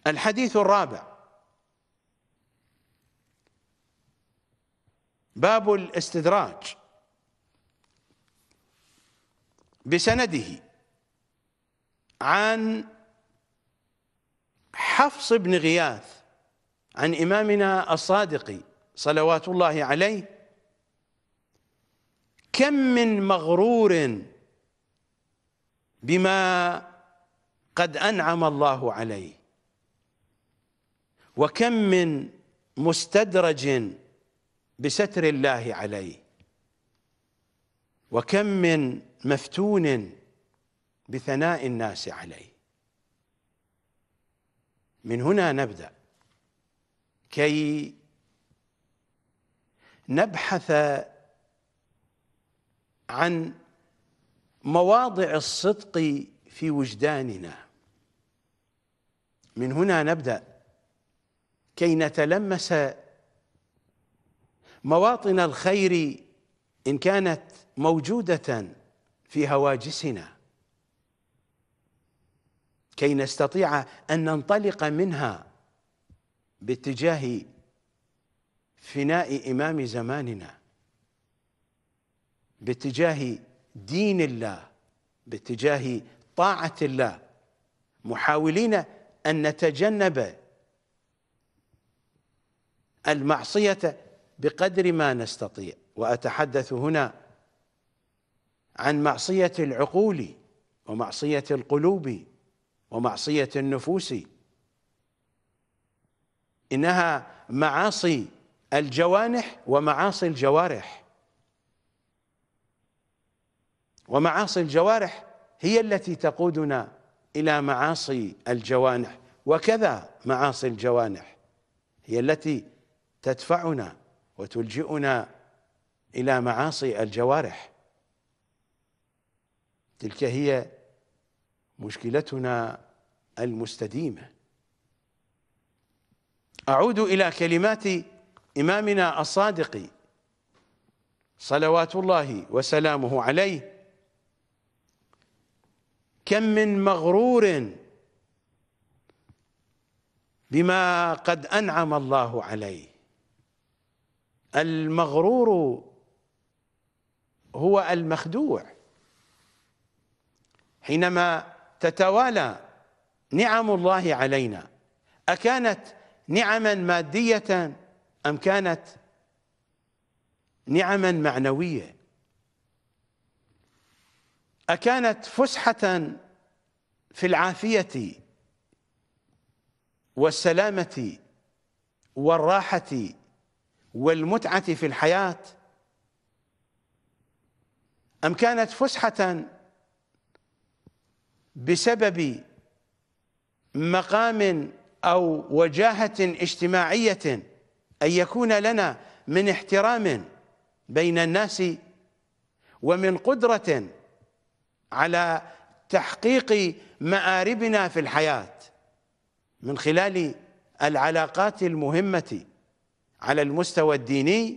الحديث الرابع باب الاستدراج بسنده عن حفص بن غياث عن إمامنا الصادق صلوات الله عليه كم من مغرور بما قد أنعم الله عليه وكم من مستدرج بستر الله عليه وكم من مفتون بثناء الناس عليه من هنا نبدأ كي نبحث عن مواضع الصدق في وجداننا من هنا نبدا كي نتلمس مواطن الخير ان كانت موجوده في هواجسنا كي نستطيع ان ننطلق منها باتجاه فناء امام زماننا باتجاه دين الله باتجاه طاعه الله محاولين ان نتجنب المعصيه بقدر ما نستطيع واتحدث هنا عن معصيه العقول ومعصيه القلوب ومعصيه النفوس انها معاصي الجوانح ومعاصي الجوارح ومعاصي الجوارح هي التي تقودنا إلى معاصي الجوانح وكذا معاصي الجوانح هي التي تدفعنا وتلجئنا إلى معاصي الجوارح تلك هي مشكلتنا المستديمة أعود إلى كلمات إمامنا الصادق صلوات الله وسلامه عليه كم من مغرور بما قد انعم الله عليه المغرور هو المخدوع حينما تتوالى نعم الله علينا اكانت نعما ماديه ام كانت نعما معنويه أكانت فسحة في العافية والسلامة والراحة والمتعة في الحياة أم كانت فسحة بسبب مقام أو وجاهة اجتماعية أن يكون لنا من احترام بين الناس ومن قدرة على تحقيق مآربنا في الحياة من خلال العلاقات المهمة على المستوى الديني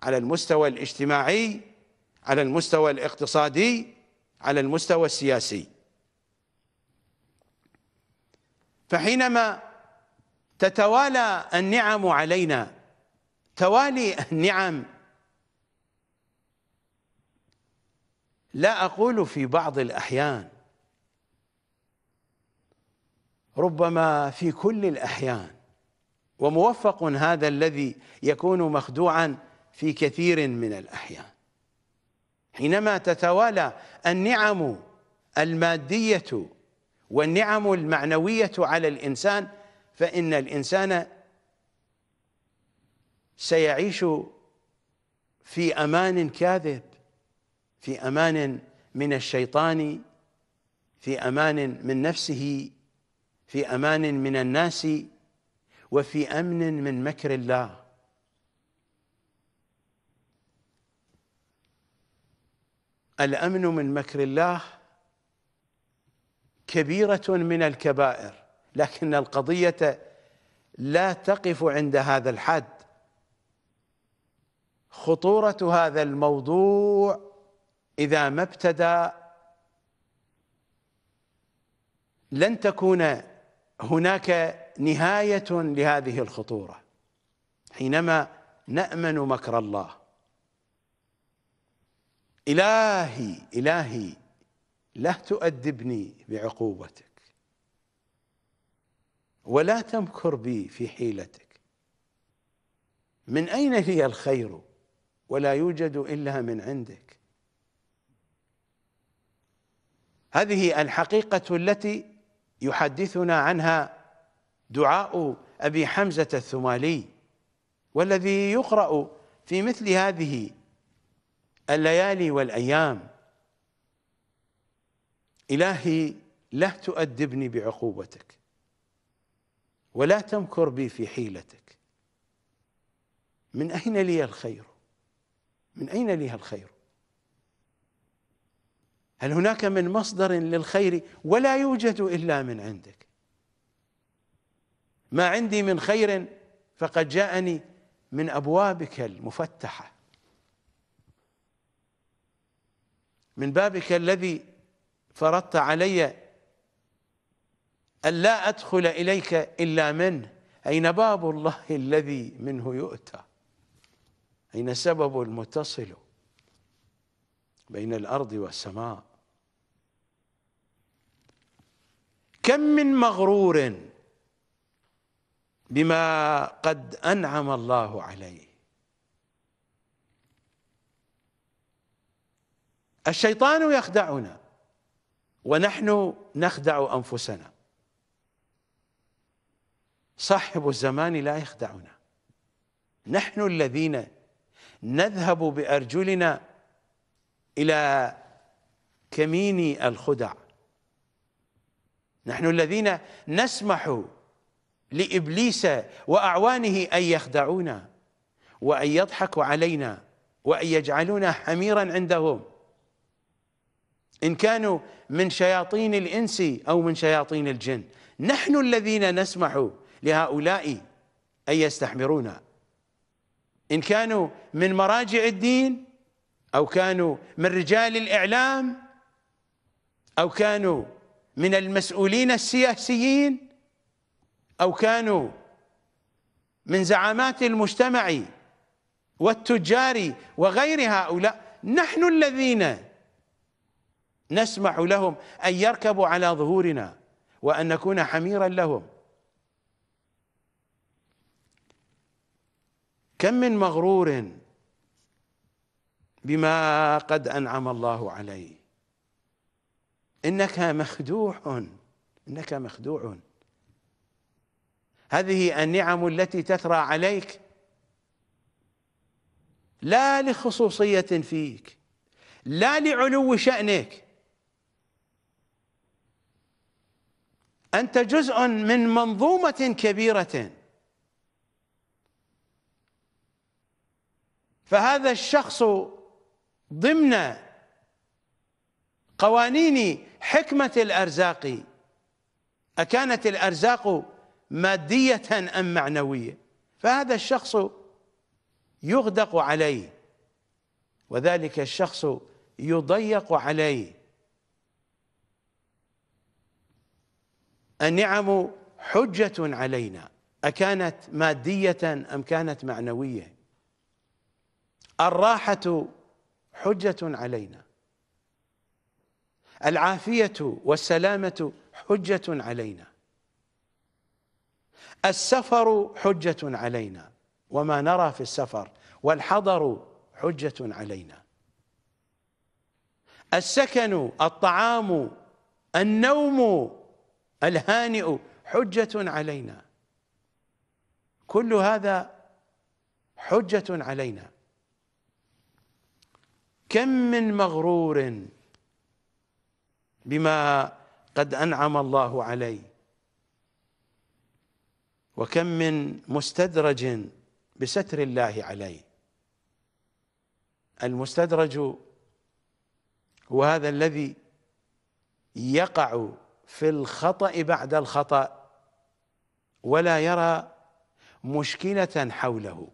على المستوى الاجتماعي على المستوى الاقتصادي على المستوى السياسي فحينما تتوالى النعم علينا توالي النعم لا أقول في بعض الأحيان ربما في كل الأحيان وموفق هذا الذي يكون مخدوعا في كثير من الأحيان حينما تتوالى النعم المادية والنعم المعنوية على الإنسان فإن الإنسان سيعيش في أمان كاذب في امان من الشيطان في امان من نفسه في امان من الناس وفي امن من مكر الله الامن من مكر الله كبيره من الكبائر لكن القضيه لا تقف عند هذا الحد خطوره هذا الموضوع إذا ما ابتدى لن تكون هناك نهاية لهذه الخطورة حينما نأمن مكر الله إلهي إلهي لا تؤدبني بعقوبتك ولا تمكر بي في حيلتك من أين لي الخير ولا يوجد إلا من عندك هذه الحقيقة التي يحدثنا عنها دعاء أبي حمزة الثمالي والذي يقرأ في مثل هذه الليالي والأيام إلهي لا تؤدبني بعقوبتك ولا تمكر بي في حيلتك من أين لي الخير من أين لي الخير هل هناك من مصدر للخير ولا يوجد الا من عندك ما عندي من خير فقد جاءني من ابوابك المفتحه من بابك الذي فرضت علي ألا أدخل إليك إلا منه أين باب الله الذي منه يؤتى أين سبب المتصل بين الأرض والسماء كم من مغرور بما قد أنعم الله عليه الشيطان يخدعنا ونحن نخدع أنفسنا صاحب الزمان لا يخدعنا نحن الذين نذهب بأرجلنا إلى كمين الخدع نحن الذين نسمح لابليس واعوانه ان يخدعونا وان يضحكوا علينا وان يجعلونا حميرا عندهم ان كانوا من شياطين الانس او من شياطين الجن نحن الذين نسمح لهؤلاء ان يستحمرونا ان كانوا من مراجع الدين او كانوا من رجال الاعلام او كانوا من المسؤولين السياسيين أو كانوا من زعامات المجتمع والتجار وغير هؤلاء نحن الذين نسمح لهم أن يركبوا على ظهورنا وأن نكون حميرا لهم كم من مغرور بما قد أنعم الله عليه انك مخدوع انك مخدوع هذه النعم التي تثرى عليك لا لخصوصيه فيك لا لعلو شانك انت جزء من منظومه كبيره فهذا الشخص ضمن قوانين حكمة الأرزاق أكانت الأرزاق مادية أم معنوية فهذا الشخص يغدق عليه وذلك الشخص يضيق عليه النعم حجة علينا أكانت مادية أم كانت معنوية الراحة حجة علينا العافية والسلامة حجة علينا السفر حجة علينا وما نرى في السفر والحضر حجة علينا السكن الطعام النوم الهانئ حجة علينا كل هذا حجة علينا كم من مغرور بما قد انعم الله عليه وكم من مستدرج بستر الله عليه المستدرج هو هذا الذي يقع في الخطا بعد الخطا ولا يرى مشكله حوله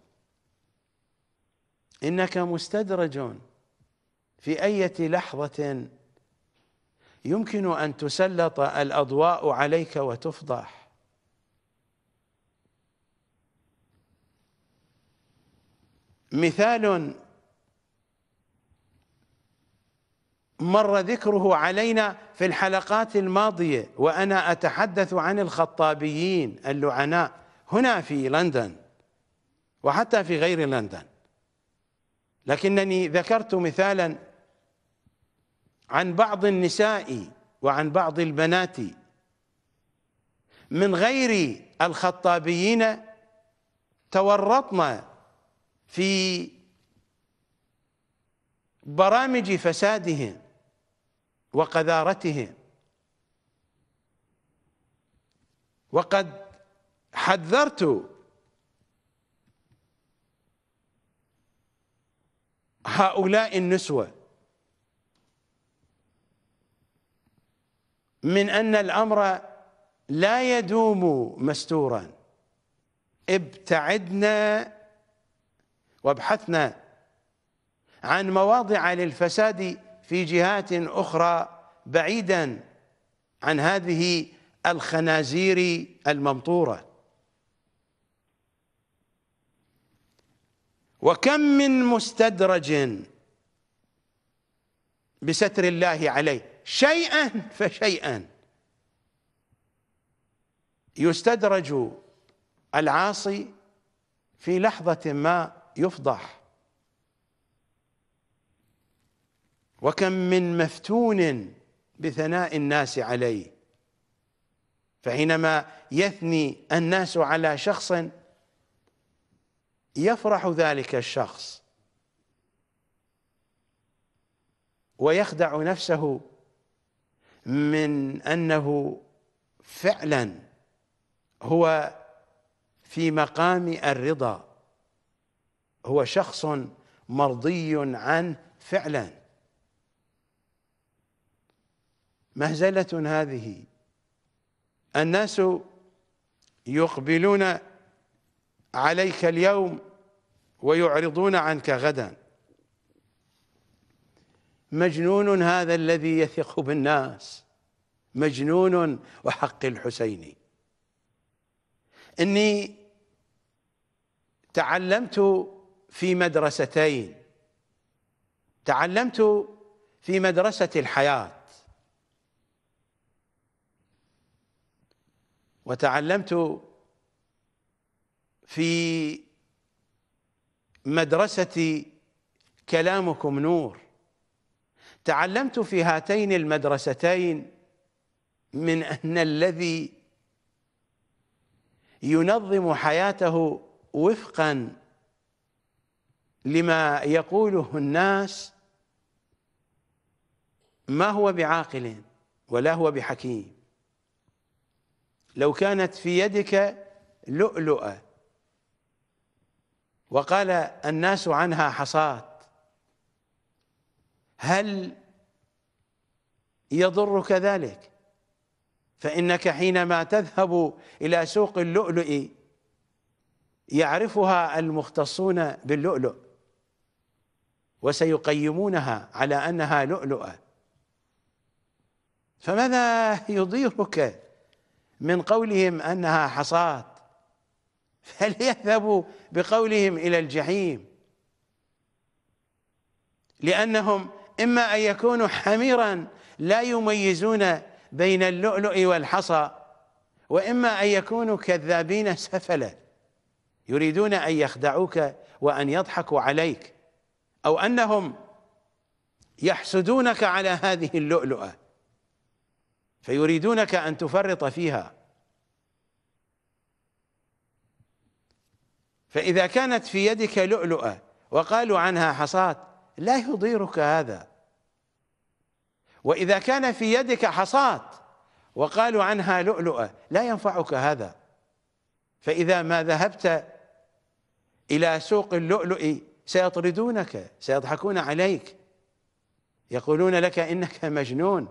انك مستدرج في ايه لحظه يمكن أن تسلط الأضواء عليك وتفضح مثال مر ذكره علينا في الحلقات الماضية وأنا أتحدث عن الخطابيين اللعناء هنا في لندن وحتى في غير لندن لكنني ذكرت مثالا عن بعض النساء وعن بعض البنات من غير الخطابيين تورطن في برامج فسادهم وقذارتهم وقد حذرت هؤلاء النسوه من أن الأمر لا يدوم مستورا ابتعدنا وابحثنا عن مواضع للفساد في جهات أخرى بعيدا عن هذه الخنازير الممطورة وكم من مستدرج بستر الله عليه شيئا فشيئا يستدرج العاصي في لحظة ما يفضح وكم من مفتون بثناء الناس عليه فحينما يثني الناس على شخص يفرح ذلك الشخص ويخدع نفسه من انه فعلا هو في مقام الرضا هو شخص مرضي عنه فعلا مهزله هذه الناس يقبلون عليك اليوم ويعرضون عنك غدا مجنون هذا الذي يثق بالناس مجنون وحق الحسين إني تعلمت في مدرستين تعلمت في مدرسة الحياة وتعلمت في مدرسة كلامكم نور تعلمت في هاتين المدرستين من أن الذي ينظم حياته وفقا لما يقوله الناس ما هو بعاقل ولا هو بحكيم لو كانت في يدك لؤلؤة وقال الناس عنها حصات هل يضرك ذلك فإنك حينما تذهب إلى سوق اللؤلؤ يعرفها المختصون باللؤلؤ وسيقيمونها على أنها لؤلؤة فماذا يضيرك من قولهم أنها حصات فليذهبوا بقولهم إلى الجحيم لأنهم إما أن يكونوا حميرا لا يميزون بين اللؤلؤ والحصى وإما أن يكونوا كذابين سفلة يريدون أن يخدعوك وأن يضحكوا عليك أو أنهم يحسدونك على هذه اللؤلؤة فيريدونك أن تفرط فيها فإذا كانت في يدك لؤلؤة وقالوا عنها حصاة لا يضيرك هذا وإذا كان في يدك حصاة وقالوا عنها لؤلؤة لا ينفعك هذا فإذا ما ذهبت إلى سوق اللؤلؤ سيطردونك سيضحكون عليك يقولون لك إنك مجنون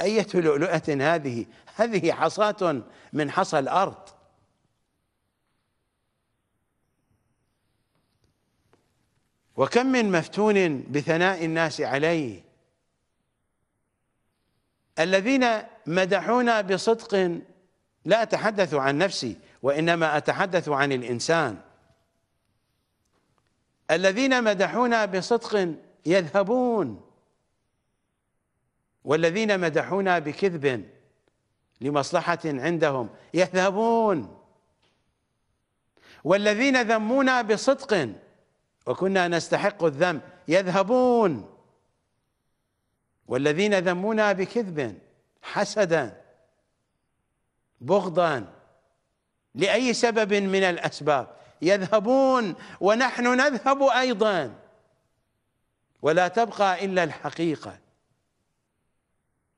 أية لؤلؤة هذه هذه حصاة من حصى الأرض وكم من مفتون بثناء الناس عليه الذين مدحونا بصدق لا أتحدث عن نفسي وإنما أتحدث عن الإنسان الذين مدحونا بصدق يذهبون والذين مدحونا بكذب لمصلحة عندهم يذهبون والذين ذمونا بصدق وكنا نستحق الذم يذهبون والذين ذمونا بكذب حسدا بغضا لأي سبب من الأسباب يذهبون ونحن نذهب أيضا ولا تبقى إلا الحقيقة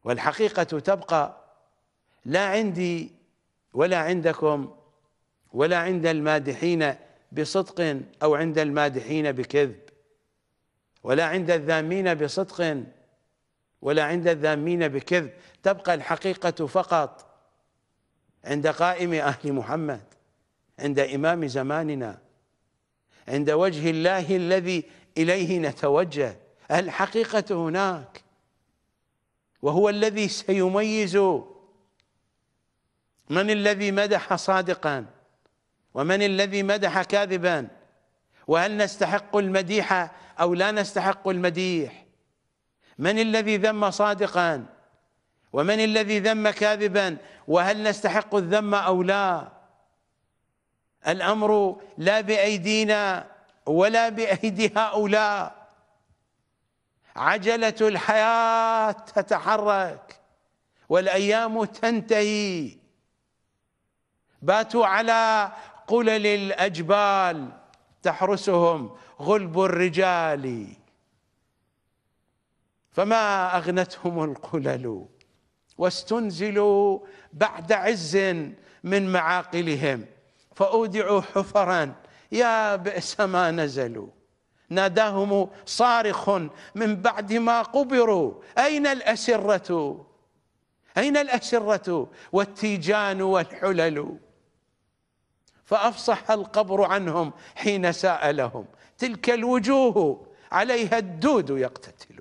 والحقيقة تبقى لا عندي ولا عندكم ولا عند المادحين بصدق أو عند المادحين بكذب ولا عند الذامين بصدق ولا عند الذامين بكذب تبقى الحقيقة فقط عند قائم أهل محمد عند إمام زماننا عند وجه الله الذي إليه نتوجه الحقيقة هناك وهو الذي سيميز من الذي مدح صادقا ومن الذي مدح كاذبا وهل نستحق المديح أو لا نستحق المديح من الذي ذم صادقا ومن الذي ذم كاذبا وهل نستحق الذم او لا الامر لا بايدينا ولا بايدي هؤلاء عجله الحياه تتحرك والايام تنتهي باتوا على قلل الاجبال تحرسهم غلب الرجال فما اغنتهم القلل واستنزلوا بعد عز من معاقلهم فاودعوا حفرا يا بئس ما نزلوا ناداهم صارخ من بعد ما قبروا اين الاسره اين الاسره والتيجان والحلل فافصح القبر عنهم حين سالهم تلك الوجوه عليها الدود يقتتل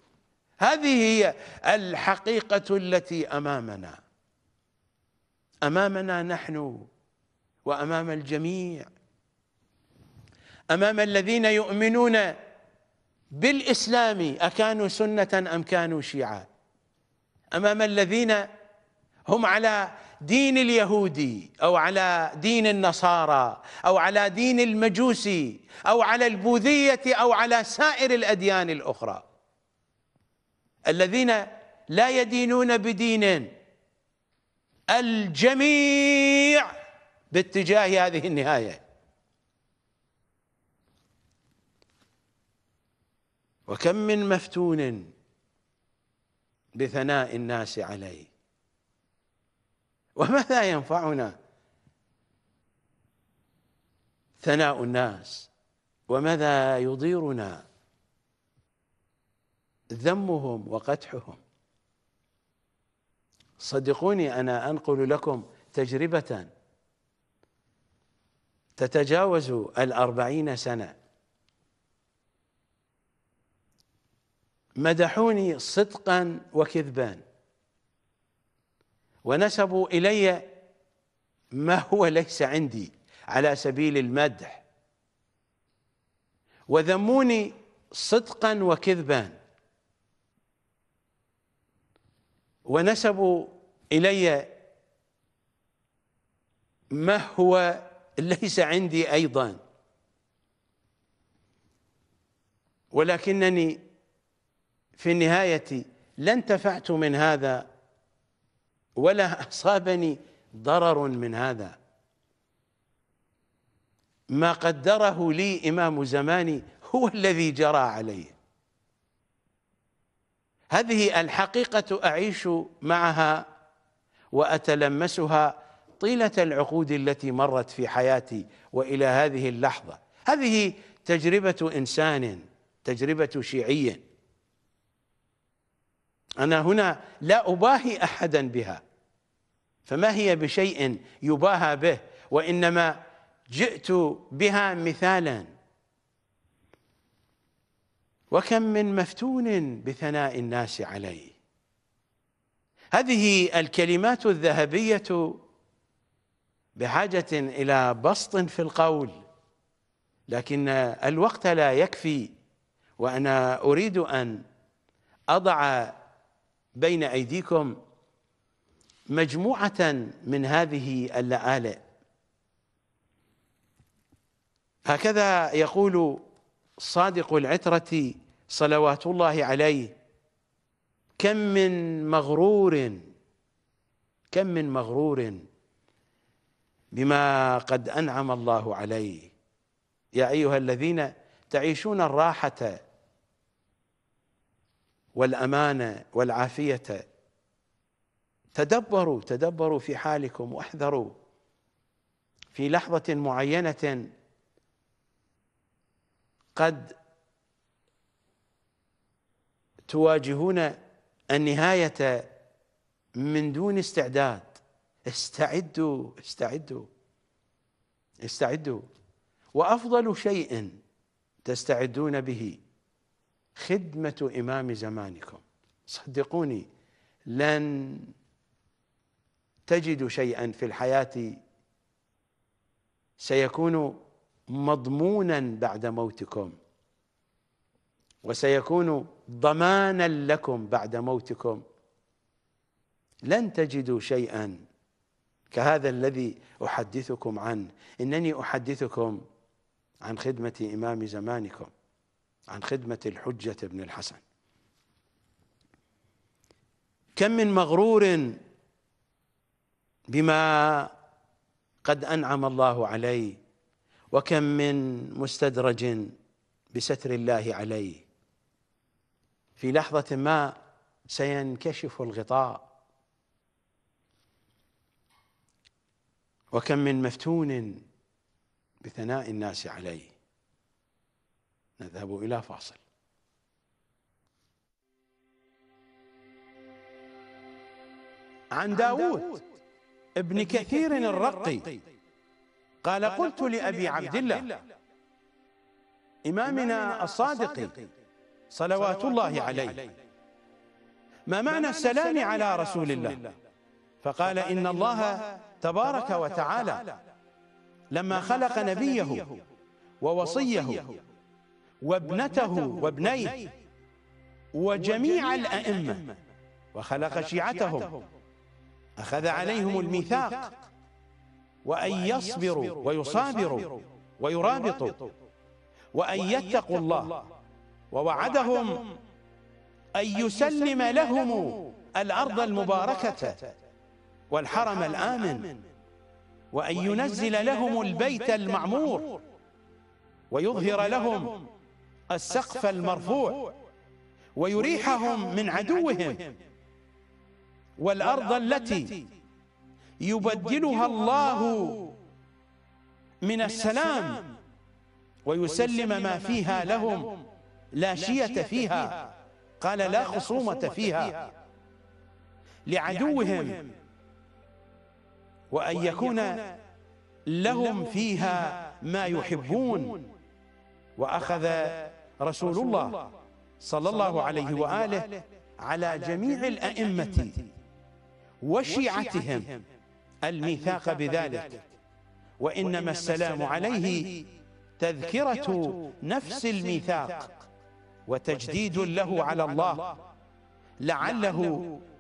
هذه هي الحقيقة التي أمامنا أمامنا نحن وأمام الجميع أمام الذين يؤمنون بالإسلام أكانوا سنة أم كانوا شيعة أمام الذين هم على دين اليهودي أو على دين النصارى أو على دين المجوسي أو على البوذية أو على سائر الأديان الأخرى الذين لا يدينون بدين الجميع باتجاه هذه النهايه وكم من مفتون بثناء الناس عليه وماذا ينفعنا ثناء الناس وماذا يضيرنا ذمهم وقدحهم صدقوني أنا أنقل لكم تجربة تتجاوز الأربعين سنة مدحوني صدقا وكذبا ونسبوا إلي ما هو ليس عندي على سبيل المدح وذموني صدقا وكذبا ونسبوا إلي ما هو ليس عندي أيضا ولكنني في النهاية لا انتفعت من هذا ولا أصابني ضرر من هذا ما قدره لي إمام زماني هو الذي جرى عليه هذه الحقيقة أعيش معها وأتلمسها طيلة العقود التي مرت في حياتي وإلى هذه اللحظة هذه تجربة إنسان تجربة شيعي أنا هنا لا أباهي أحدا بها فما هي بشيء يباهى به وإنما جئت بها مثالا وكم من مفتون بثناء الناس عليه هذه الكلمات الذهبية بحاجة إلى بسط في القول لكن الوقت لا يكفي وأنا أريد أن أضع بين أيديكم مجموعة من هذه اللآلئ هكذا يقول صادق العترة صلوات الله عليه كم من مغرور كم من مغرور بما قد أنعم الله عليه يا أيها الذين تعيشون الراحة والأمانة والعافية تدبروا تدبروا في حالكم واحذروا في لحظة معينة قد تواجهون النهاية من دون استعداد استعدوا استعدوا استعدوا وأفضل شيء تستعدون به خدمة إمام زمانكم صدقوني لن تجدوا شيئا في الحياة سيكون مضمونا بعد موتكم وسيكون ضمانا لكم بعد موتكم لن تجدوا شيئا كهذا الذي احدثكم عنه انني احدثكم عن خدمه امام زمانكم عن خدمه الحجه بن الحسن كم من مغرور بما قد انعم الله عليه وكم من مستدرج بستر الله عليه في لحظة ما سينكشف الغطاء وكم من مفتون بثناء الناس عليه نذهب إلى فاصل عن داود ابن كثير الرقي قال قلت لأبي عبد الله إمامنا الصادق صلوات الله عليه ما معنى السلام على رسول الله فقال إن الله تبارك وتعالى لما خلق نبيه ووصيه وابنته وابنيه وجميع الأئمة وخلق شيعتهم أخذ عليهم الميثاق وأن يصبروا ويصابروا ويرابطوا وأن يتقوا الله ووعدهم أن يسلم لهم الأرض المباركة والحرم الآمن وأن ينزل لهم البيت المعمور ويظهر لهم السقف المرفوع ويريحهم من عدوهم والأرض التي يبدلها الله من السلام ويسلم ما فيها لهم لا شية فيها قال لا خصومة فيها لعدوهم وأن يكون لهم فيها ما يحبون وأخذ رسول الله صلى الله عليه وآله على جميع الأئمة وشيعتهم الميثاق بذلك وإنما السلام عليه تذكرة نفس الميثاق وتجديد له على الله لعله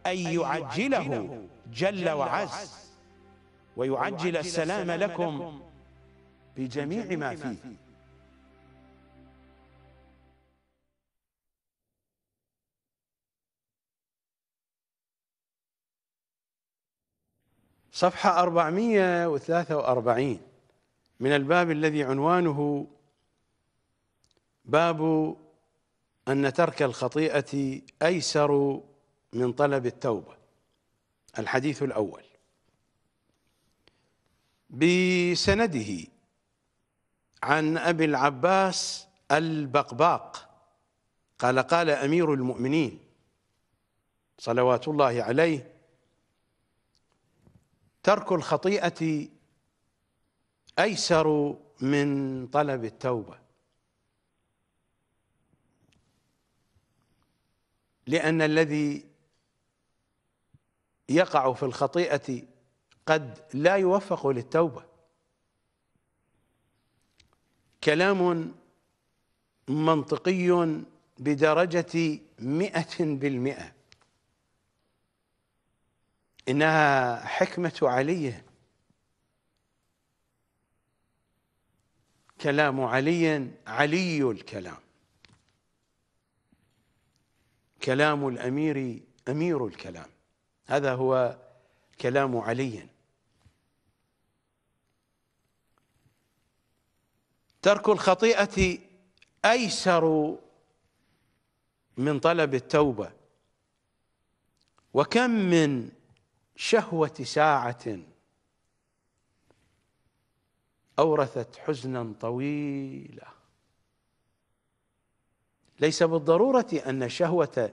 أن يعجله جل وعز ويعجل السلام لكم بجميع ما فيه صفحة 443 من الباب الذي عنوانه باب أن ترك الخطيئة أيسر من طلب التوبة الحديث الأول بسنده عن أبي العباس البقباق قال قال أمير المؤمنين صلوات الله عليه ترك الخطيئة أيسر من طلب التوبة لأن الذي يقع في الخطيئة قد لا يوفق للتوبة كلام منطقي بدرجة مئة بالمئة إنها حكمة علي كلام علي علي الكلام كلام الأمير أمير الكلام هذا هو كلام علي ترك الخطيئة أيسر من طلب التوبة وكم من شهوة ساعة أورثت حزنا طويلا ليس بالضرورة أن الشهوة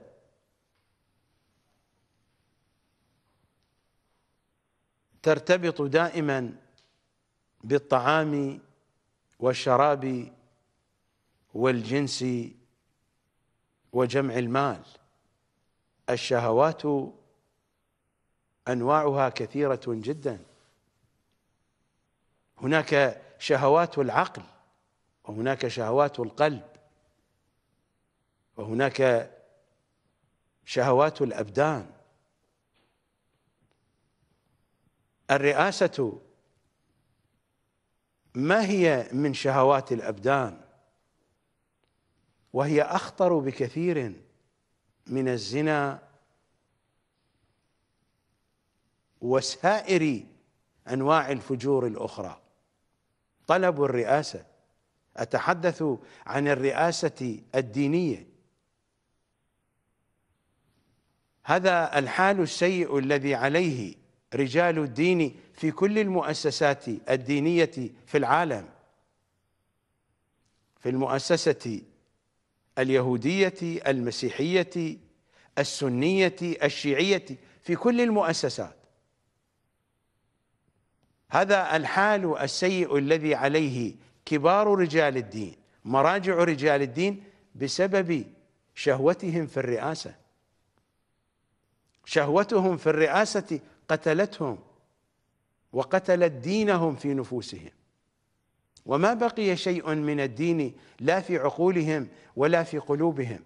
ترتبط دائما بالطعام والشراب والجنس وجمع المال الشهوات انواعها كثيره جدا هناك شهوات العقل وهناك شهوات القلب وهناك شهوات الأبدان الرئاسة ما هي من شهوات الأبدان وهي أخطر بكثير من الزنا وسائر أنواع الفجور الأخرى طلب الرئاسة أتحدث عن الرئاسة الدينية هذا الحال السيء الذي عليه رجال الدين في كل المؤسسات الدينية في العالم في المؤسسة اليهودية المسيحية السنية الشيعية في كل المؤسسات هذا الحال السيء الذي عليه كبار رجال الدين مراجع رجال الدين بسبب شهوتهم في الرئاسة شهوتهم في الرئاسة قتلتهم وقتلت دينهم في نفوسهم وما بقي شيء من الدين لا في عقولهم ولا في قلوبهم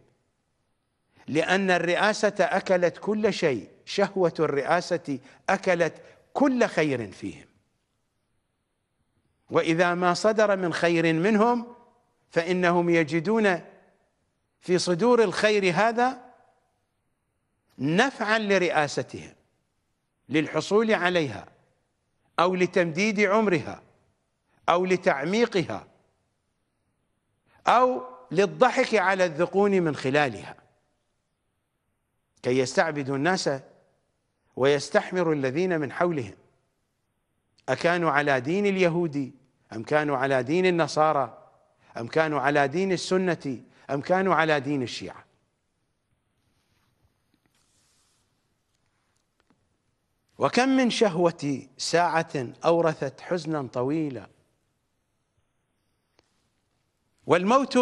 لأن الرئاسة أكلت كل شيء شهوة الرئاسة أكلت كل خير فيهم وإذا ما صدر من خير منهم فإنهم يجدون في صدور الخير هذا نفعا لرئاستهم للحصول عليها او لتمديد عمرها او لتعميقها او للضحك على الذقون من خلالها كي يستعبدوا الناس ويستحمروا الذين من حولهم اكانوا على دين اليهود ام كانوا على دين النصارى ام كانوا على دين السنه ام كانوا على دين الشيعه وكم من شهوة ساعة أورثت حزنا طويلا والموت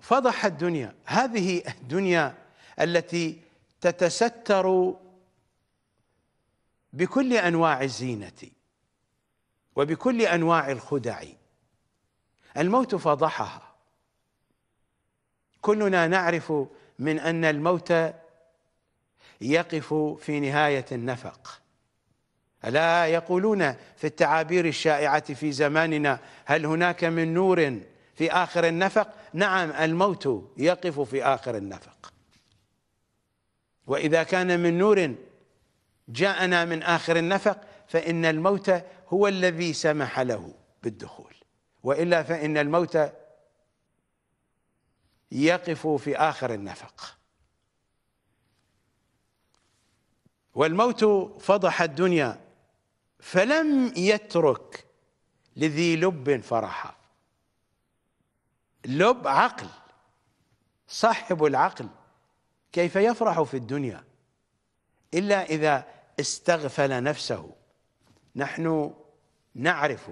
فضح الدنيا هذه الدنيا التي تتستر بكل أنواع الزينة وبكل أنواع الخدع الموت فضحها كلنا نعرف من أن الموت يقف في نهاية النفق ألا يقولون في التعابير الشائعة في زماننا هل هناك من نور في آخر النفق نعم الموت يقف في آخر النفق وإذا كان من نور جاءنا من آخر النفق فإن الموت هو الذي سمح له بالدخول وإلا فإن الموت يقف في آخر النفق والموت فضح الدنيا فلم يترك لذي لب فرحا لب عقل صاحب العقل كيف يفرح في الدنيا إلا إذا استغفل نفسه نحن نعرف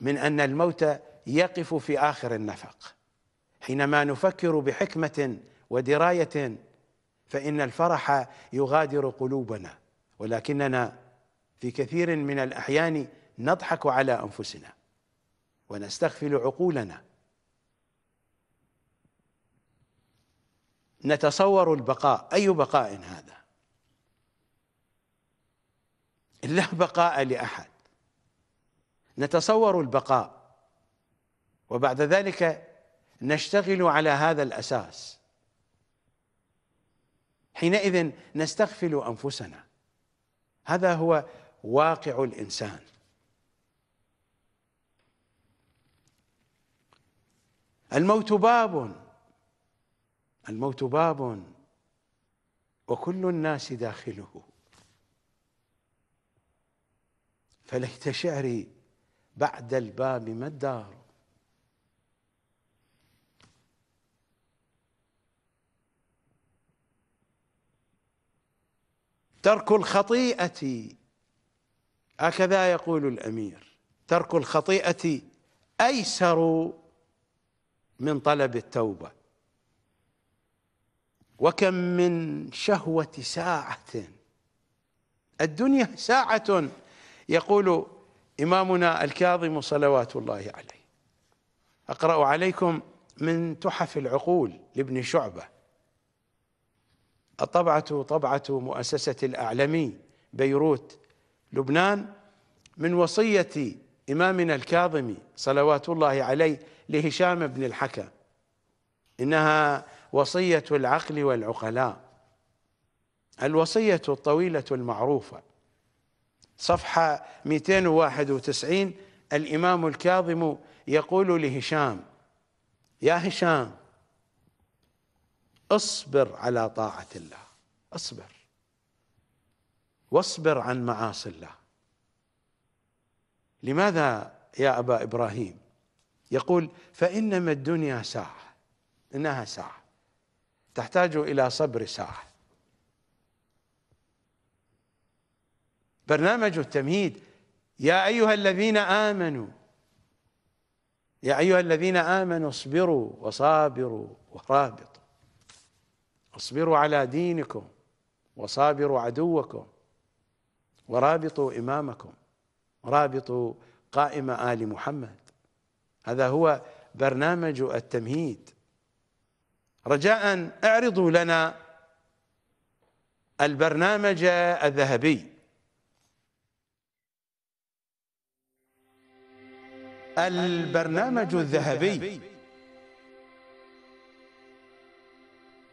من أن الموت يقف في آخر النفق حينما نفكر بحكمة ودراية فإن الفرح يغادر قلوبنا ولكننا في كثير من الأحيان نضحك على أنفسنا ونستغفل عقولنا نتصور البقاء أي بقاء هذا لا بقاء لأحد نتصور البقاء وبعد ذلك نشتغل على هذا الأساس حينئذ نستغفل انفسنا هذا هو واقع الانسان الموت باب الموت باب وكل الناس داخله فليت شعري بعد الباب ما الدار ترك الخطيئة هكذا يقول الأمير ترك الخطيئة أيسر من طلب التوبة وكم من شهوة ساعة الدنيا ساعة يقول إمامنا الكاظم صلوات الله عليه أقرأ عليكم من تحف العقول لابن شعبة الطبعة طبعة مؤسسة الأعلمي بيروت لبنان من وصية إمامنا الكاظم صلوات الله عليه لهشام بن الحكم إنها وصية العقل والعقلاء الوصية الطويلة المعروفة صفحة 291 الإمام الكاظم يقول لهشام يا هشام اصبر على طاعة الله اصبر واصبر عن معاصي الله لماذا يا أبا إبراهيم يقول فإنما الدنيا ساعة إنها ساعة تحتاج إلى صبر ساعة برنامج التمهيد يا أيها الذين آمنوا يا أيها الذين آمنوا اصبروا وصابروا ورابطوا اصبروا على دينكم وصابروا عدوكم ورابطوا إمامكم رابطوا قائم آل محمد هذا هو برنامج التمهيد رجاء اعرضوا لنا البرنامج الذهبي البرنامج الذهبي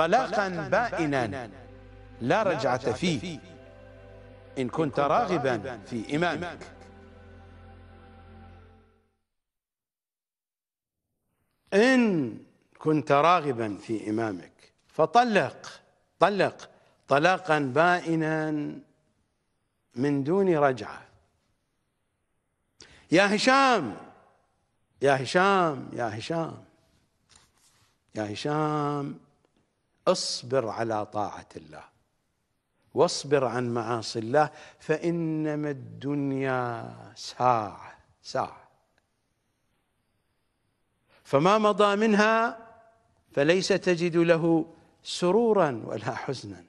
طلاقا بائنا لا رجعة فيه إن كنت راغبا في إمامك إن كنت راغبا في إمامك فطلق طلق طلاقا بائنا من دون رجعة يا هشام يا هشام يا هشام يا هشام اصبر على طاعه الله واصبر عن معاصي الله فانما الدنيا ساعه ساعه فما مضى منها فليس تجد له سرورا ولا حزنا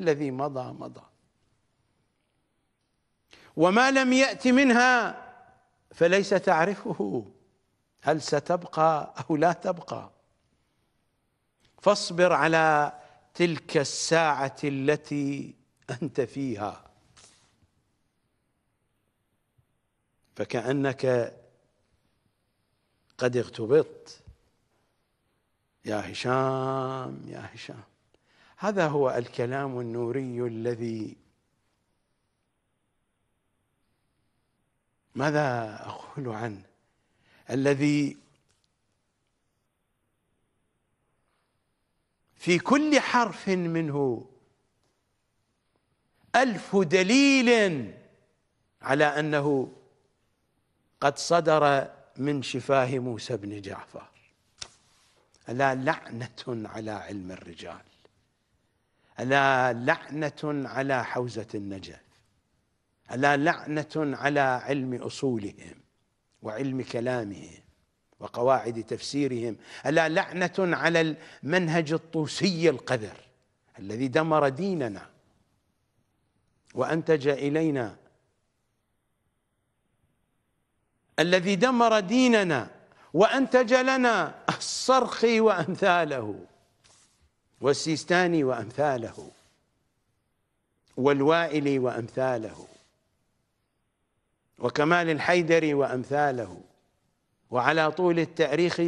الذي مضى مضى وما لم يات منها فليس تعرفه هل ستبقى او لا تبقى فاصبر على تلك الساعه التي انت فيها فكانك قد اغتبطت يا هشام يا هشام هذا هو الكلام النوري الذي ماذا اقول عنه الذي في كل حرف منه ألف دليل على أنه قد صدر من شفاه موسى بن جعفر ألا لعنة على علم الرجال ألا لعنة على حوزة النجف ألا لعنة على علم أصولهم وعلم كلامهم وقواعد تفسيرهم ألا لعنة على المنهج الطوسي القذر الذي دمر ديننا وأنتج إلينا الذي دمر ديننا وأنتج لنا الصرخي وأمثاله والسيستاني وأمثاله والوائلي وأمثاله وكمال الحيدري وأمثاله وعلى طول التاريخ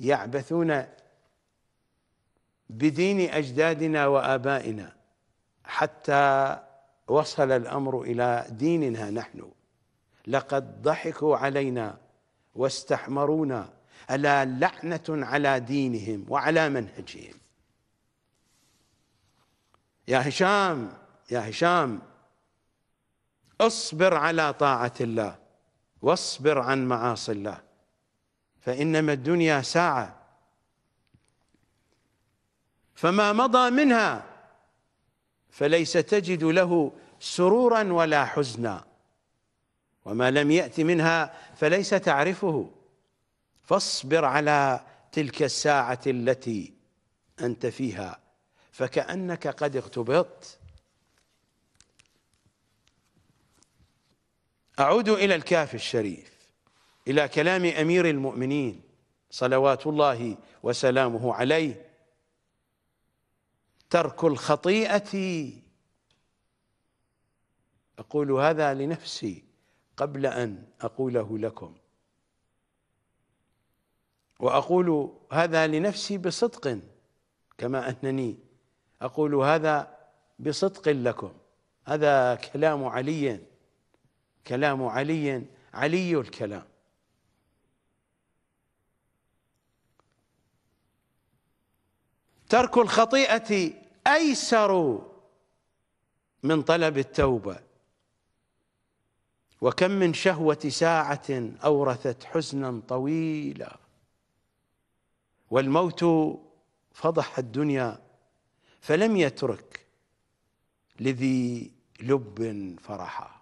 يعبثون بدين اجدادنا وابائنا حتى وصل الامر الى ديننا نحن لقد ضحكوا علينا واستحمرونا الا لعنه على دينهم وعلى منهجهم يا هشام يا هشام اصبر على طاعه الله واصبر عن معاصي الله فإنما الدنيا ساعة فما مضى منها فليس تجد له سرورا ولا حزنا وما لم يأت منها فليس تعرفه فاصبر على تلك الساعة التي أنت فيها فكأنك قد اغتبطت أعود إلى الكاف الشريف إلى كلام أمير المؤمنين صلوات الله وسلامه عليه ترك الخطيئة أقول هذا لنفسي قبل أن أقوله لكم وأقول هذا لنفسي بصدق كما أنني أقول هذا بصدق لكم هذا كلام علي كلام علي علي الكلام ترك الخطيئه ايسر من طلب التوبه وكم من شهوه ساعه اورثت حزنا طويلا والموت فضح الدنيا فلم يترك لذي لب فرحا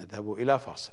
نذهب الى فاصل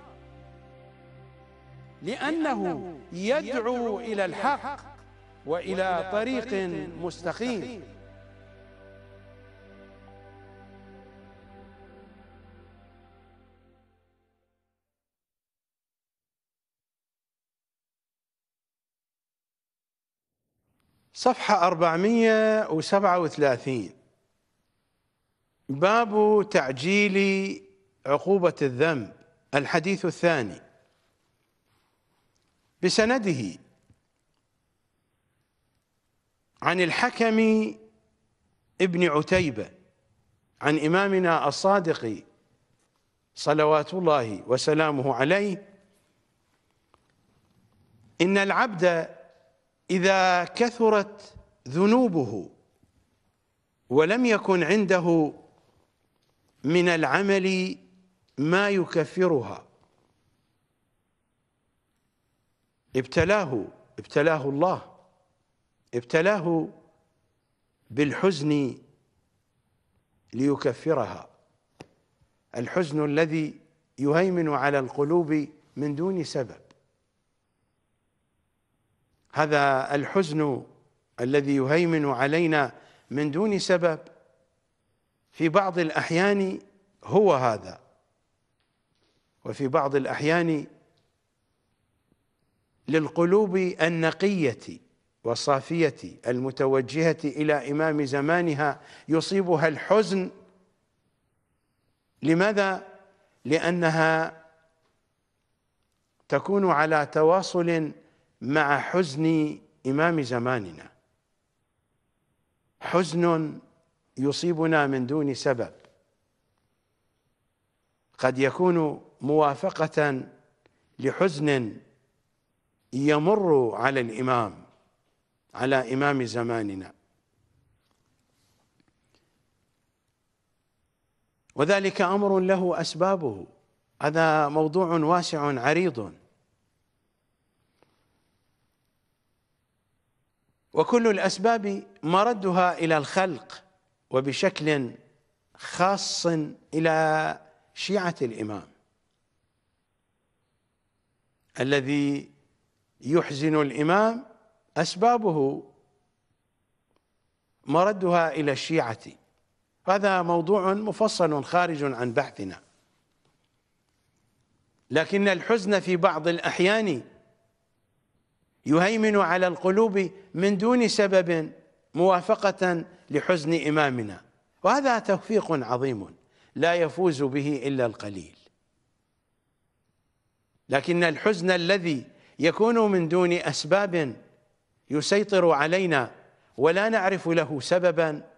لأنه يدعو إلى الحق وإلى طريق مستقيم صفحة 437 باب تعجيل عقوبة الذنب الحديث الثاني بسنده عن الحكم ابن عتيبة عن إمامنا الصادق صلوات الله وسلامه عليه إن العبد إذا كثرت ذنوبه ولم يكن عنده من العمل ما يكفرها ابتلاه ابتلاه الله ابتلاه بالحزن ليكفرها الحزن الذي يهيمن على القلوب من دون سبب هذا الحزن الذي يهيمن علينا من دون سبب في بعض الأحيان هو هذا وفي بعض الأحيان للقلوب النقية والصافية المتوجهة إلى إمام زمانها يصيبها الحزن لماذا؟ لأنها تكون على تواصل مع حزن إمام زماننا حزن يصيبنا من دون سبب قد يكون موافقة لحزن يمر على الإمام على إمام زماننا وذلك أمر له أسبابه هذا موضوع واسع عريض وكل الأسباب مردها إلى الخلق وبشكل خاص إلى شيعة الإمام الذي يحزن الإمام أسبابه مردها إلى الشيعة هذا موضوع مفصل خارج عن بحثنا لكن الحزن في بعض الأحيان يهيمن على القلوب من دون سبب موافقة لحزن إمامنا وهذا توفيق عظيم لا يفوز به إلا القليل لكن الحزن الذي يكون من دون أسباب يسيطر علينا ولا نعرف له سببا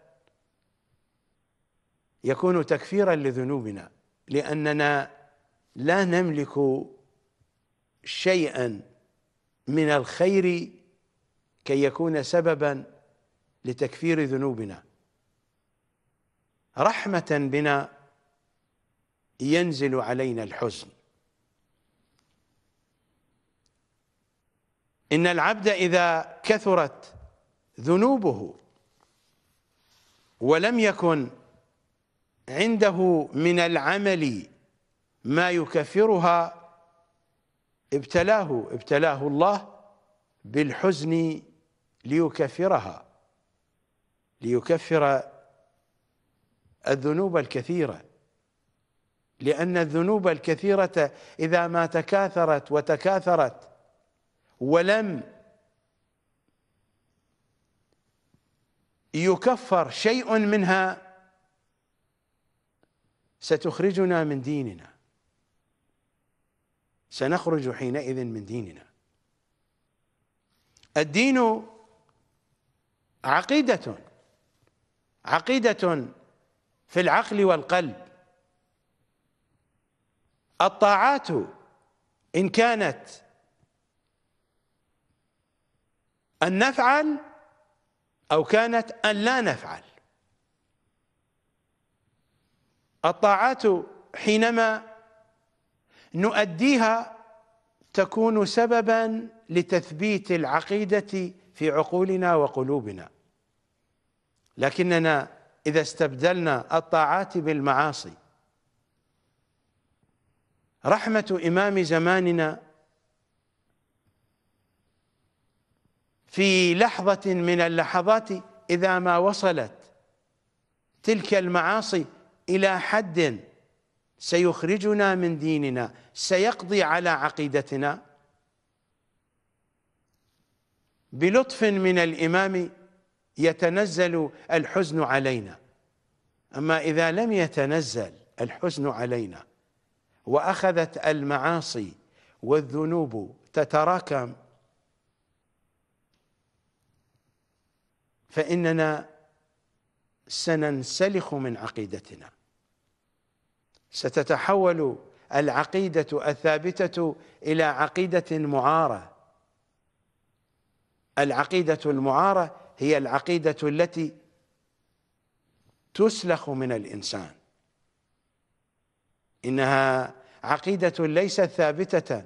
يكون تكفيرا لذنوبنا لأننا لا نملك شيئا من الخير كي يكون سببا لتكفير ذنوبنا رحمة بنا ينزل علينا الحزن إن العبد إذا كثرت ذنوبه ولم يكن عنده من العمل ما يكفرها ابتلاه ابتلاه الله بالحزن ليكفرها ليكفر الذنوب الكثيرة لأن الذنوب الكثيرة إذا ما تكاثرت وتكاثرت ولم يكفر شيء منها ستخرجنا من ديننا سنخرج حينئذ من ديننا الدين عقيدة عقيدة في العقل والقلب الطاعات إن كانت أن نفعل أو كانت أن لا نفعل الطاعات حينما نؤديها تكون سببا لتثبيت العقيدة في عقولنا وقلوبنا لكننا إذا استبدلنا الطاعات بالمعاصي رحمة إمام زماننا في لحظة من اللحظات إذا ما وصلت تلك المعاصي إلى حد سيخرجنا من ديننا سيقضي على عقيدتنا بلطف من الإمام يتنزل الحزن علينا أما إذا لم يتنزل الحزن علينا وأخذت المعاصي والذنوب تتراكم فإننا سننسلخ من عقيدتنا ستتحول العقيدة الثابتة إلى عقيدة معارة العقيدة المعارة هي العقيدة التي تسلخ من الإنسان إنها عقيدة ليست ثابتة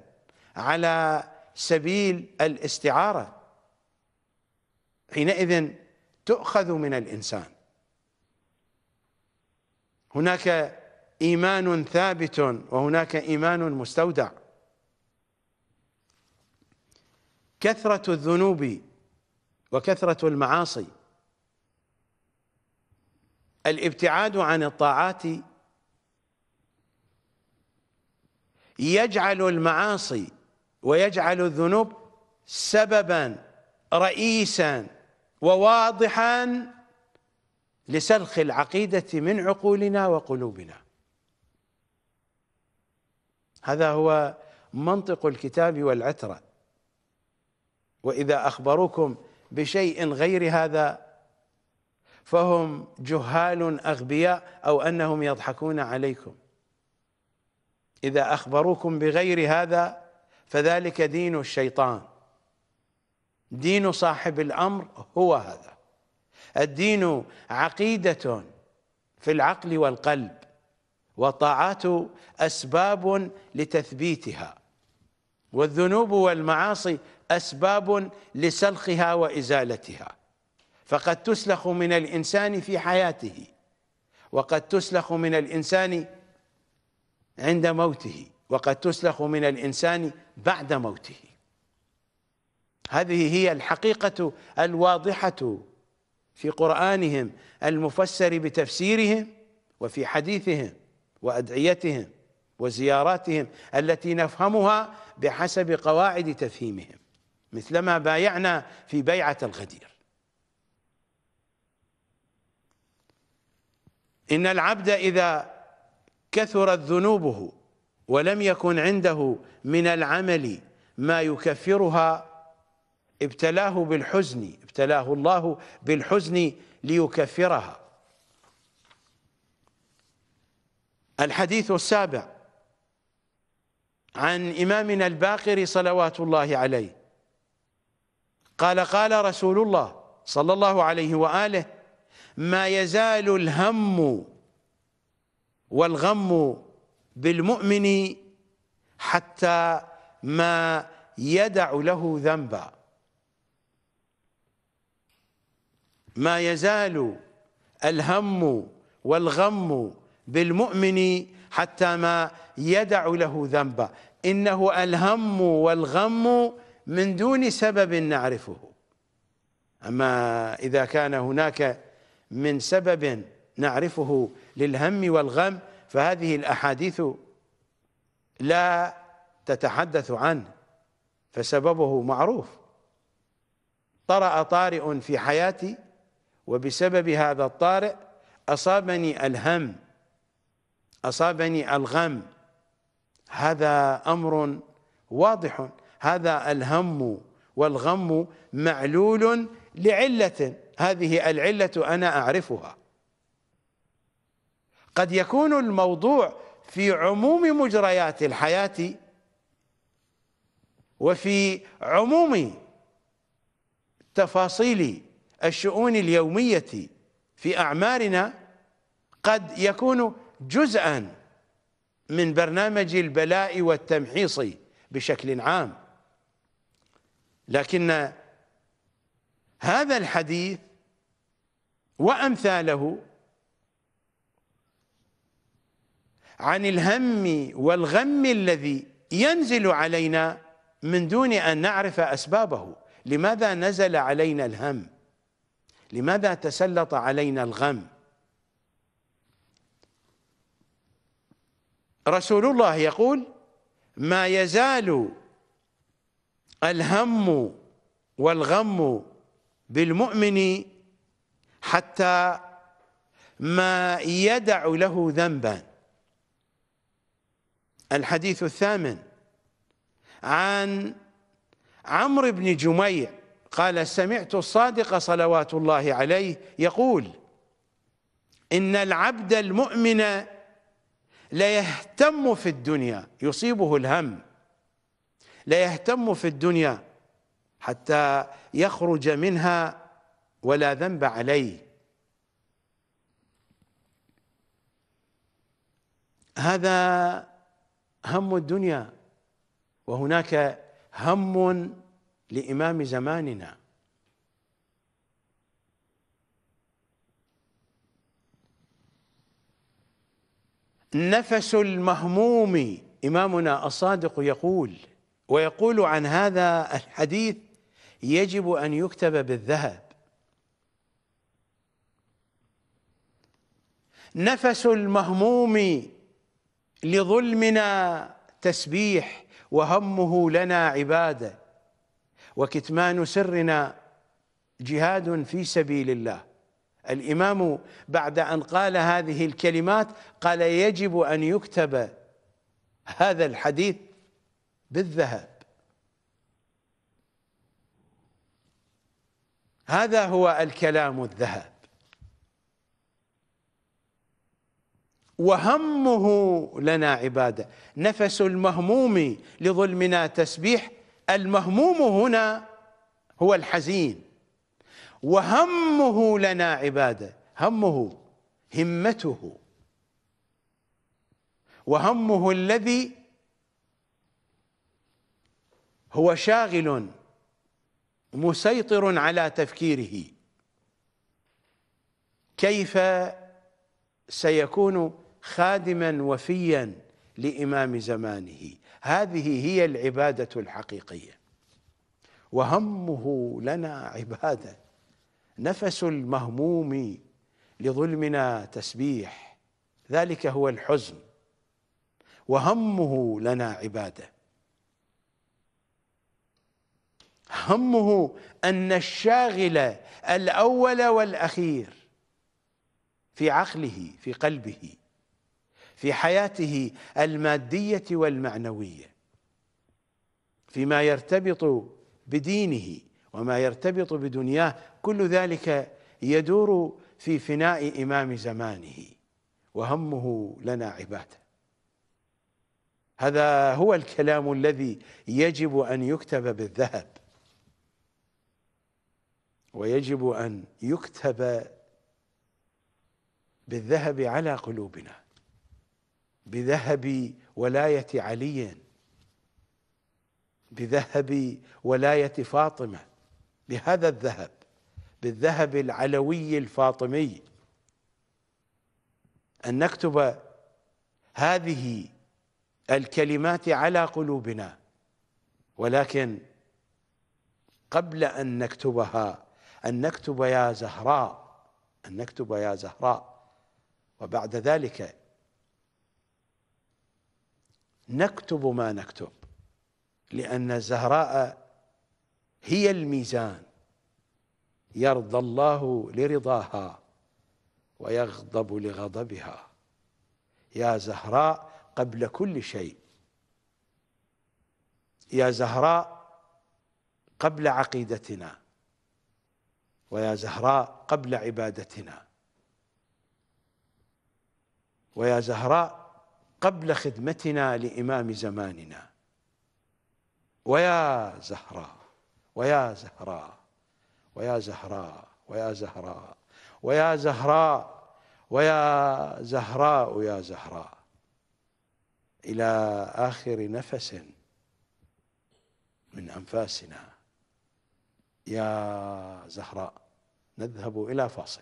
على سبيل الاستعارة حينئذ تؤخذ من الإنسان هناك إيمان ثابت وهناك إيمان مستودع كثرة الذنوب وكثرة المعاصي الابتعاد عن الطاعات يجعل المعاصي ويجعل الذنوب سببا رئيسا وواضحا لسلخ العقيدة من عقولنا وقلوبنا هذا هو منطق الكتاب والعترة وإذا أخبروكم بشيء غير هذا فهم جهال أغبياء أو أنهم يضحكون عليكم إذا أخبروكم بغير هذا فذلك دين الشيطان دين صاحب الامر هو هذا الدين عقيده في العقل والقلب والطاعات اسباب لتثبيتها والذنوب والمعاصي اسباب لسلخها وازالتها فقد تسلخ من الانسان في حياته وقد تسلخ من الانسان عند موته وقد تسلخ من الانسان بعد موته هذه هي الحقيقة الواضحة في قرآنهم المفسر بتفسيرهم وفي حديثهم وأدعيتهم وزياراتهم التي نفهمها بحسب قواعد تفهيمهم مثلما بايعنا في بيعة الغدير إن العبد إذا كثرت ذنوبه ولم يكن عنده من العمل ما يكفرها ابتلاه بالحزن ابتلاه الله بالحزن ليكفرها الحديث السابع عن إمامنا الباقر صلوات الله عليه قال قال رسول الله صلى الله عليه وآله ما يزال الهم والغم بالمؤمن حتى ما يدع له ذنبا ما يزال الهم والغم بالمؤمن حتى ما يدع له ذنبا إنه الهم والغم من دون سبب نعرفه أما إذا كان هناك من سبب نعرفه للهم والغم فهذه الأحاديث لا تتحدث عنه فسببه معروف طرأ طارئ في حياتي وبسبب هذا الطارئ أصابني الهم أصابني الغم هذا أمر واضح هذا الهم والغم معلول لعلة هذه العلة أنا أعرفها قد يكون الموضوع في عموم مجريات الحياة وفي عموم تفاصيل الشؤون اليومية في أعمارنا قد يكون جزءا من برنامج البلاء والتمحيص بشكل عام لكن هذا الحديث وأمثاله عن الهم والغم الذي ينزل علينا من دون أن نعرف أسبابه لماذا نزل علينا الهم لماذا تسلط علينا الغم رسول الله يقول ما يزال الهم والغم بالمؤمن حتى ما يدع له ذنبا الحديث الثامن عن عمرو بن جميع قال سمعت الصادق صلوات الله عليه يقول إن العبد المؤمن ليهتم في الدنيا يصيبه الهم ليهتم في الدنيا حتى يخرج منها ولا ذنب عليه هذا هم الدنيا وهناك هم لامام زماننا نفس المهموم امامنا الصادق يقول ويقول عن هذا الحديث يجب ان يكتب بالذهب نفس المهموم لظلمنا تسبيح وهمه لنا عباده وكتمان سرنا جهاد في سبيل الله الإمام بعد أن قال هذه الكلمات قال يجب أن يكتب هذا الحديث بالذهب هذا هو الكلام الذهب وهمه لنا عباده نفس المهموم لظلمنا تسبيح المهموم هنا هو الحزين وهمه لنا عباده همه همته وهمه الذي هو شاغل مسيطر على تفكيره كيف سيكون خادما وفيا لامام زمانه هذه هي العبادة الحقيقية وهمه لنا عبادة نفس المهموم لظلمنا تسبيح ذلك هو الحزن وهمه لنا عباده همه ان الشاغل الاول والاخير في عقله في قلبه في حياته المادية والمعنوية فيما يرتبط بدينه وما يرتبط بدنياه كل ذلك يدور في فناء إمام زمانه وهمه لنا عباده هذا هو الكلام الذي يجب أن يكتب بالذهب ويجب أن يكتب بالذهب على قلوبنا بذهب ولاية علي بذهب ولاية فاطمة بهذا الذهب بالذهب العلوي الفاطمي أن نكتب هذه الكلمات على قلوبنا ولكن قبل أن نكتبها أن نكتب يا زهراء أن نكتب يا زهراء وبعد ذلك نكتب ما نكتب لأن الزهراء هي الميزان يرضى الله لرضاها ويغضب لغضبها يا زهراء قبل كل شيء يا زهراء قبل عقيدتنا ويا زهراء قبل عبادتنا ويا زهراء قبل خدمتنا لإمام زماننا ويا زهراء ويا زهراء ويا زهراء ويا زهراء ويا زهراء ويا زهراء يا زهراء إلى آخر نفس من أنفاسنا يا زهراء نذهب إلى فاصل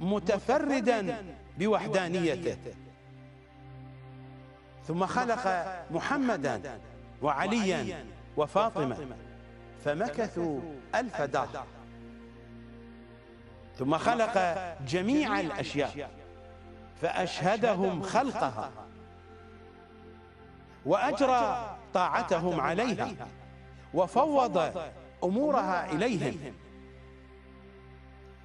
متفردا بوحدانيته ثم خلق محمدا وعليا وفاطمة فمكثوا ألف دهر ثم خلق جميع الأشياء فأشهدهم خلقها وأجرى طاعتهم عليها وفوض أمورها إليهم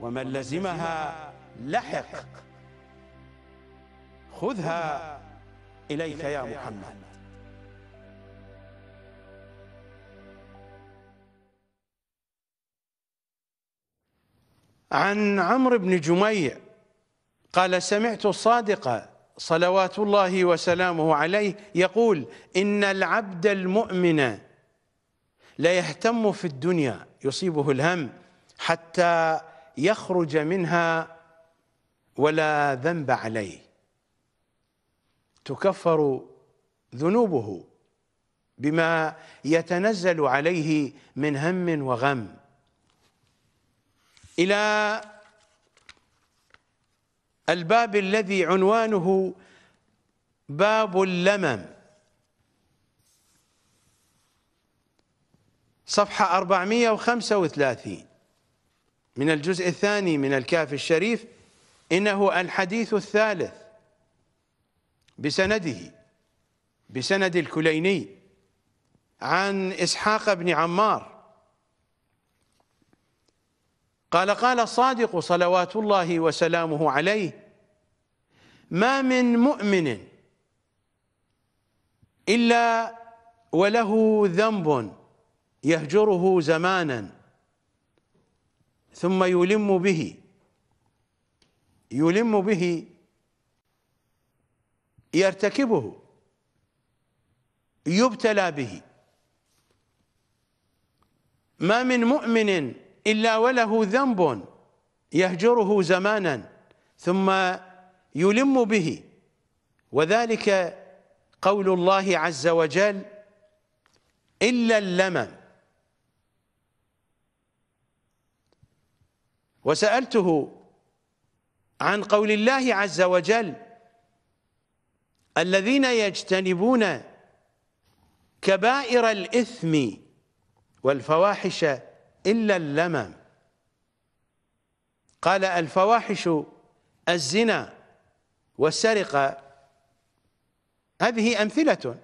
ومن لزمها لحق خذها إليك يا محمد عن عمرو بن جميع قال سمعت الصادق صلوات الله وسلامه عليه يقول إن العبد المؤمن لا يهتم في الدنيا يصيبه الهم حتى يخرج منها ولا ذنب عليه تكفر ذنوبه بما يتنزل عليه من هم وغم إلى الباب الذي عنوانه باب اللمم صفحة 435 من الجزء الثاني من الكاف الشريف إنه الحديث الثالث بسنده بسند الكليني عن إسحاق بن عمار قال قال الصادق صلوات الله وسلامه عليه ما من مؤمن إلا وله ذنب يهجره زمانا ثم يلم به يلم به يرتكبه يبتلى به ما من مؤمن الا وله ذنب يهجره زمانا ثم يلم به وذلك قول الله عز وجل الا اللمم وسألته عن قول الله عز وجل الذين يجتنبون كبائر الإثم والفواحش إلا اللمم قال الفواحش الزنا والسرقة هذه أمثلة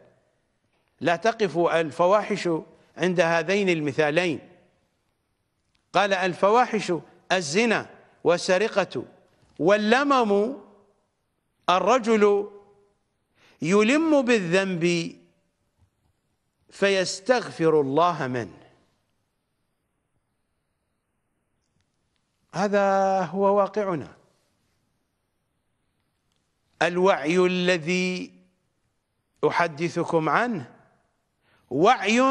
لا تقف الفواحش عند هذين المثالين قال الفواحش الزنا والسرقة واللمم الرجل يلم بالذنب فيستغفر الله منه هذا هو واقعنا الوعي الذي أحدثكم عنه وعي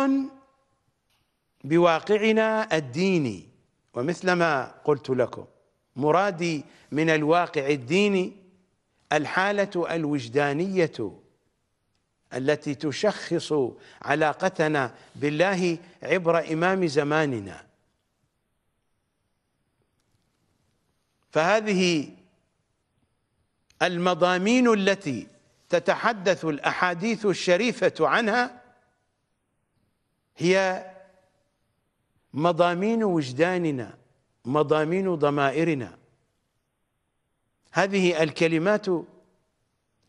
بواقعنا الديني ومثل ما قلت لكم مرادي من الواقع الديني الحالة الوجدانية التي تشخص علاقتنا بالله عبر إمام زماننا فهذه المضامين التي تتحدث الأحاديث الشريفة عنها هي مضامين وجداننا مضامين ضمائرنا هذه الكلمات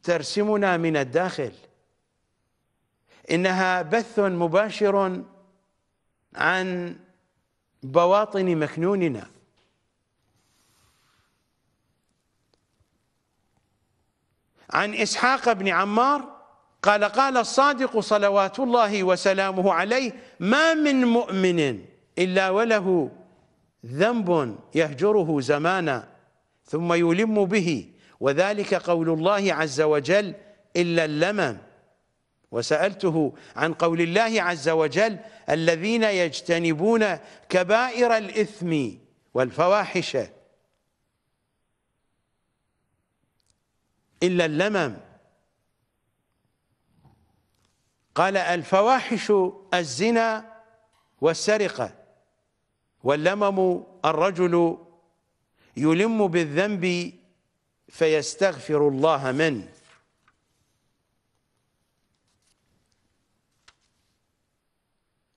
ترسمنا من الداخل انها بث مباشر عن بواطن مكنوننا عن اسحاق بن عمار قال قال الصادق صلوات الله وسلامه عليه ما من مؤمن إلا وله ذنب يهجره زمانا ثم يلم به وذلك قول الله عز وجل إلا اللمم وسألته عن قول الله عز وجل الذين يجتنبون كبائر الإثم والفواحش إلا اللمم قال الفواحش الزنا والسرقة واللمم الرجل يلم بالذنب فيستغفر الله منه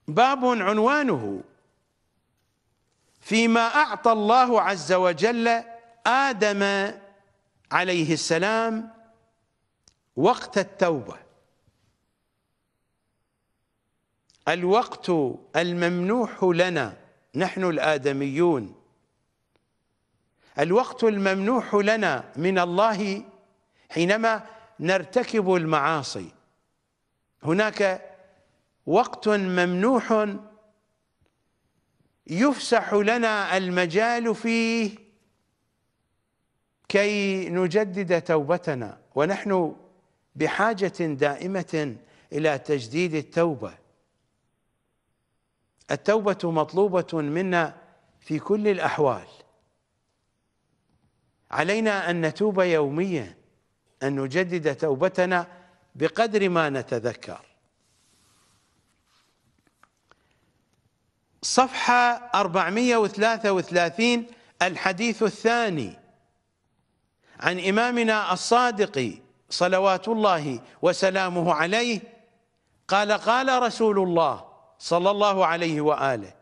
باب عنوانه فيما أعطى الله عز وجل آدم عليه السلام وقت التوبة الوقت الممنوح لنا نحن الآدميون الوقت الممنوح لنا من الله حينما نرتكب المعاصي هناك وقت ممنوح يفسح لنا المجال فيه كي نجدد توبتنا ونحن بحاجة دائمة إلى تجديد التوبة التوبة مطلوبة منا في كل الأحوال علينا أن نتوب يوميا أن نجدد توبتنا بقدر ما نتذكر صفحة 433 الحديث الثاني عن إمامنا الصادق صلوات الله وسلامه عليه قال قال رسول الله صلى الله عليه واله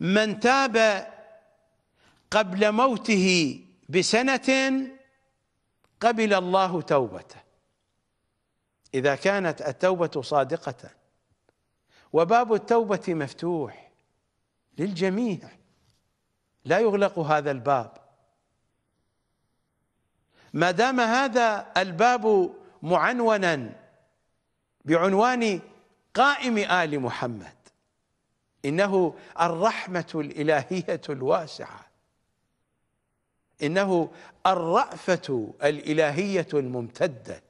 من تاب قبل موته بسنه قبل الله توبته اذا كانت التوبه صادقه وباب التوبه مفتوح للجميع لا يغلق هذا الباب ما دام هذا الباب معنونا بعنوان قائم آل محمد إنه الرحمة الإلهية الواسعة إنه الرأفة الإلهية الممتدة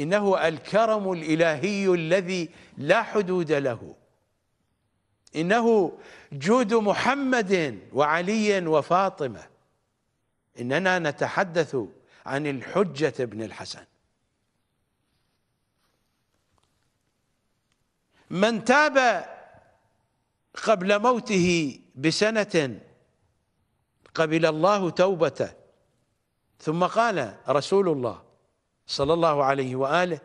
إنه الكرم الإلهي الذي لا حدود له إنه جود محمد وعلي وفاطمة إننا نتحدث عن الحجة بن الحسن من تاب قبل موته بسنة قبل الله توبته ثم قال رسول الله صلى الله عليه وآله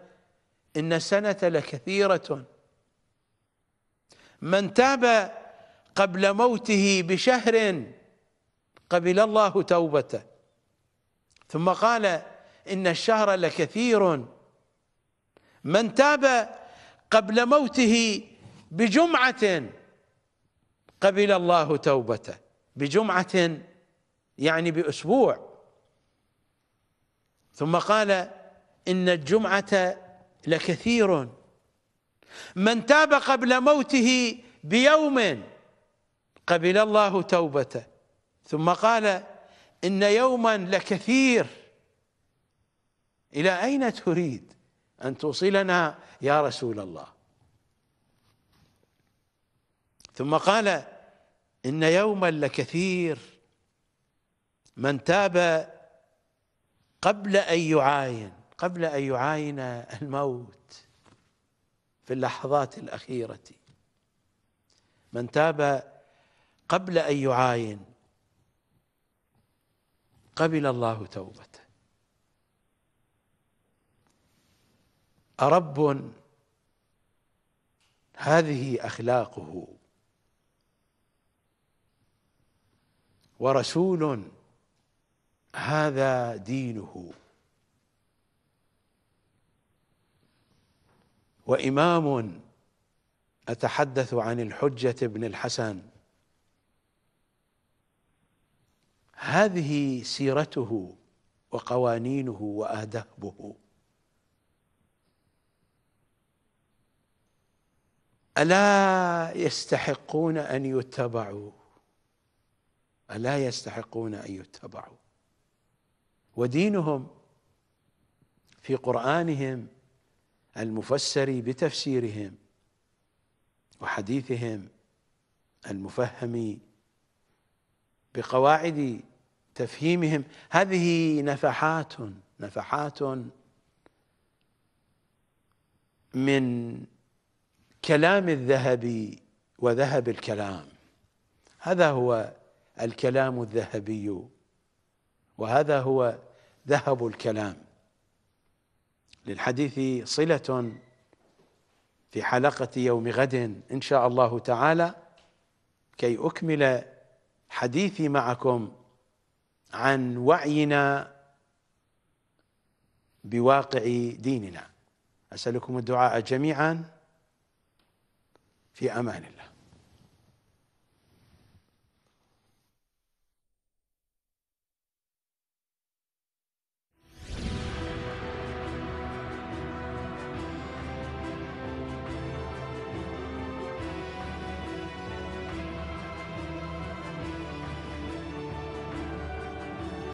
إن السنة لكثيرة من تاب قبل موته بشهر قبل الله توبته ثم قال إن الشهر لكثير من تاب قبل موته بجمعة قبل الله توبته بجمعة يعني بأسبوع ثم قال إن الجمعة لكثير من تاب قبل موته بيوم قبل الله توبته ثم قال إن يوما لكثير إلى أين تريد؟ ان توصلنا يا رسول الله ثم قال ان يوما لكثير من تاب قبل ان يعاين قبل ان يعاين الموت في اللحظات الاخيره من تاب قبل ان يعاين قبل الله توبته أرب هذه أخلاقه ورسول هذا دينه وإمام أتحدث عن الحجة بن الحسن هذه سيرته وقوانينه وأدابه الا يستحقون ان يتبعوا الا يستحقون ان يتبعوا ودينهم في قرانهم المفسر بتفسيرهم وحديثهم المفهم بقواعد تفهيمهم هذه نفحات نفحات من كلام الذهبي وذهب الكلام هذا هو الكلام الذهبي وهذا هو ذهب الكلام للحديث صلة في حلقة يوم غد إن شاء الله تعالى كي أكمل حديثي معكم عن وعينا بواقع ديننا أسألكم الدعاء جميعاً في امان الله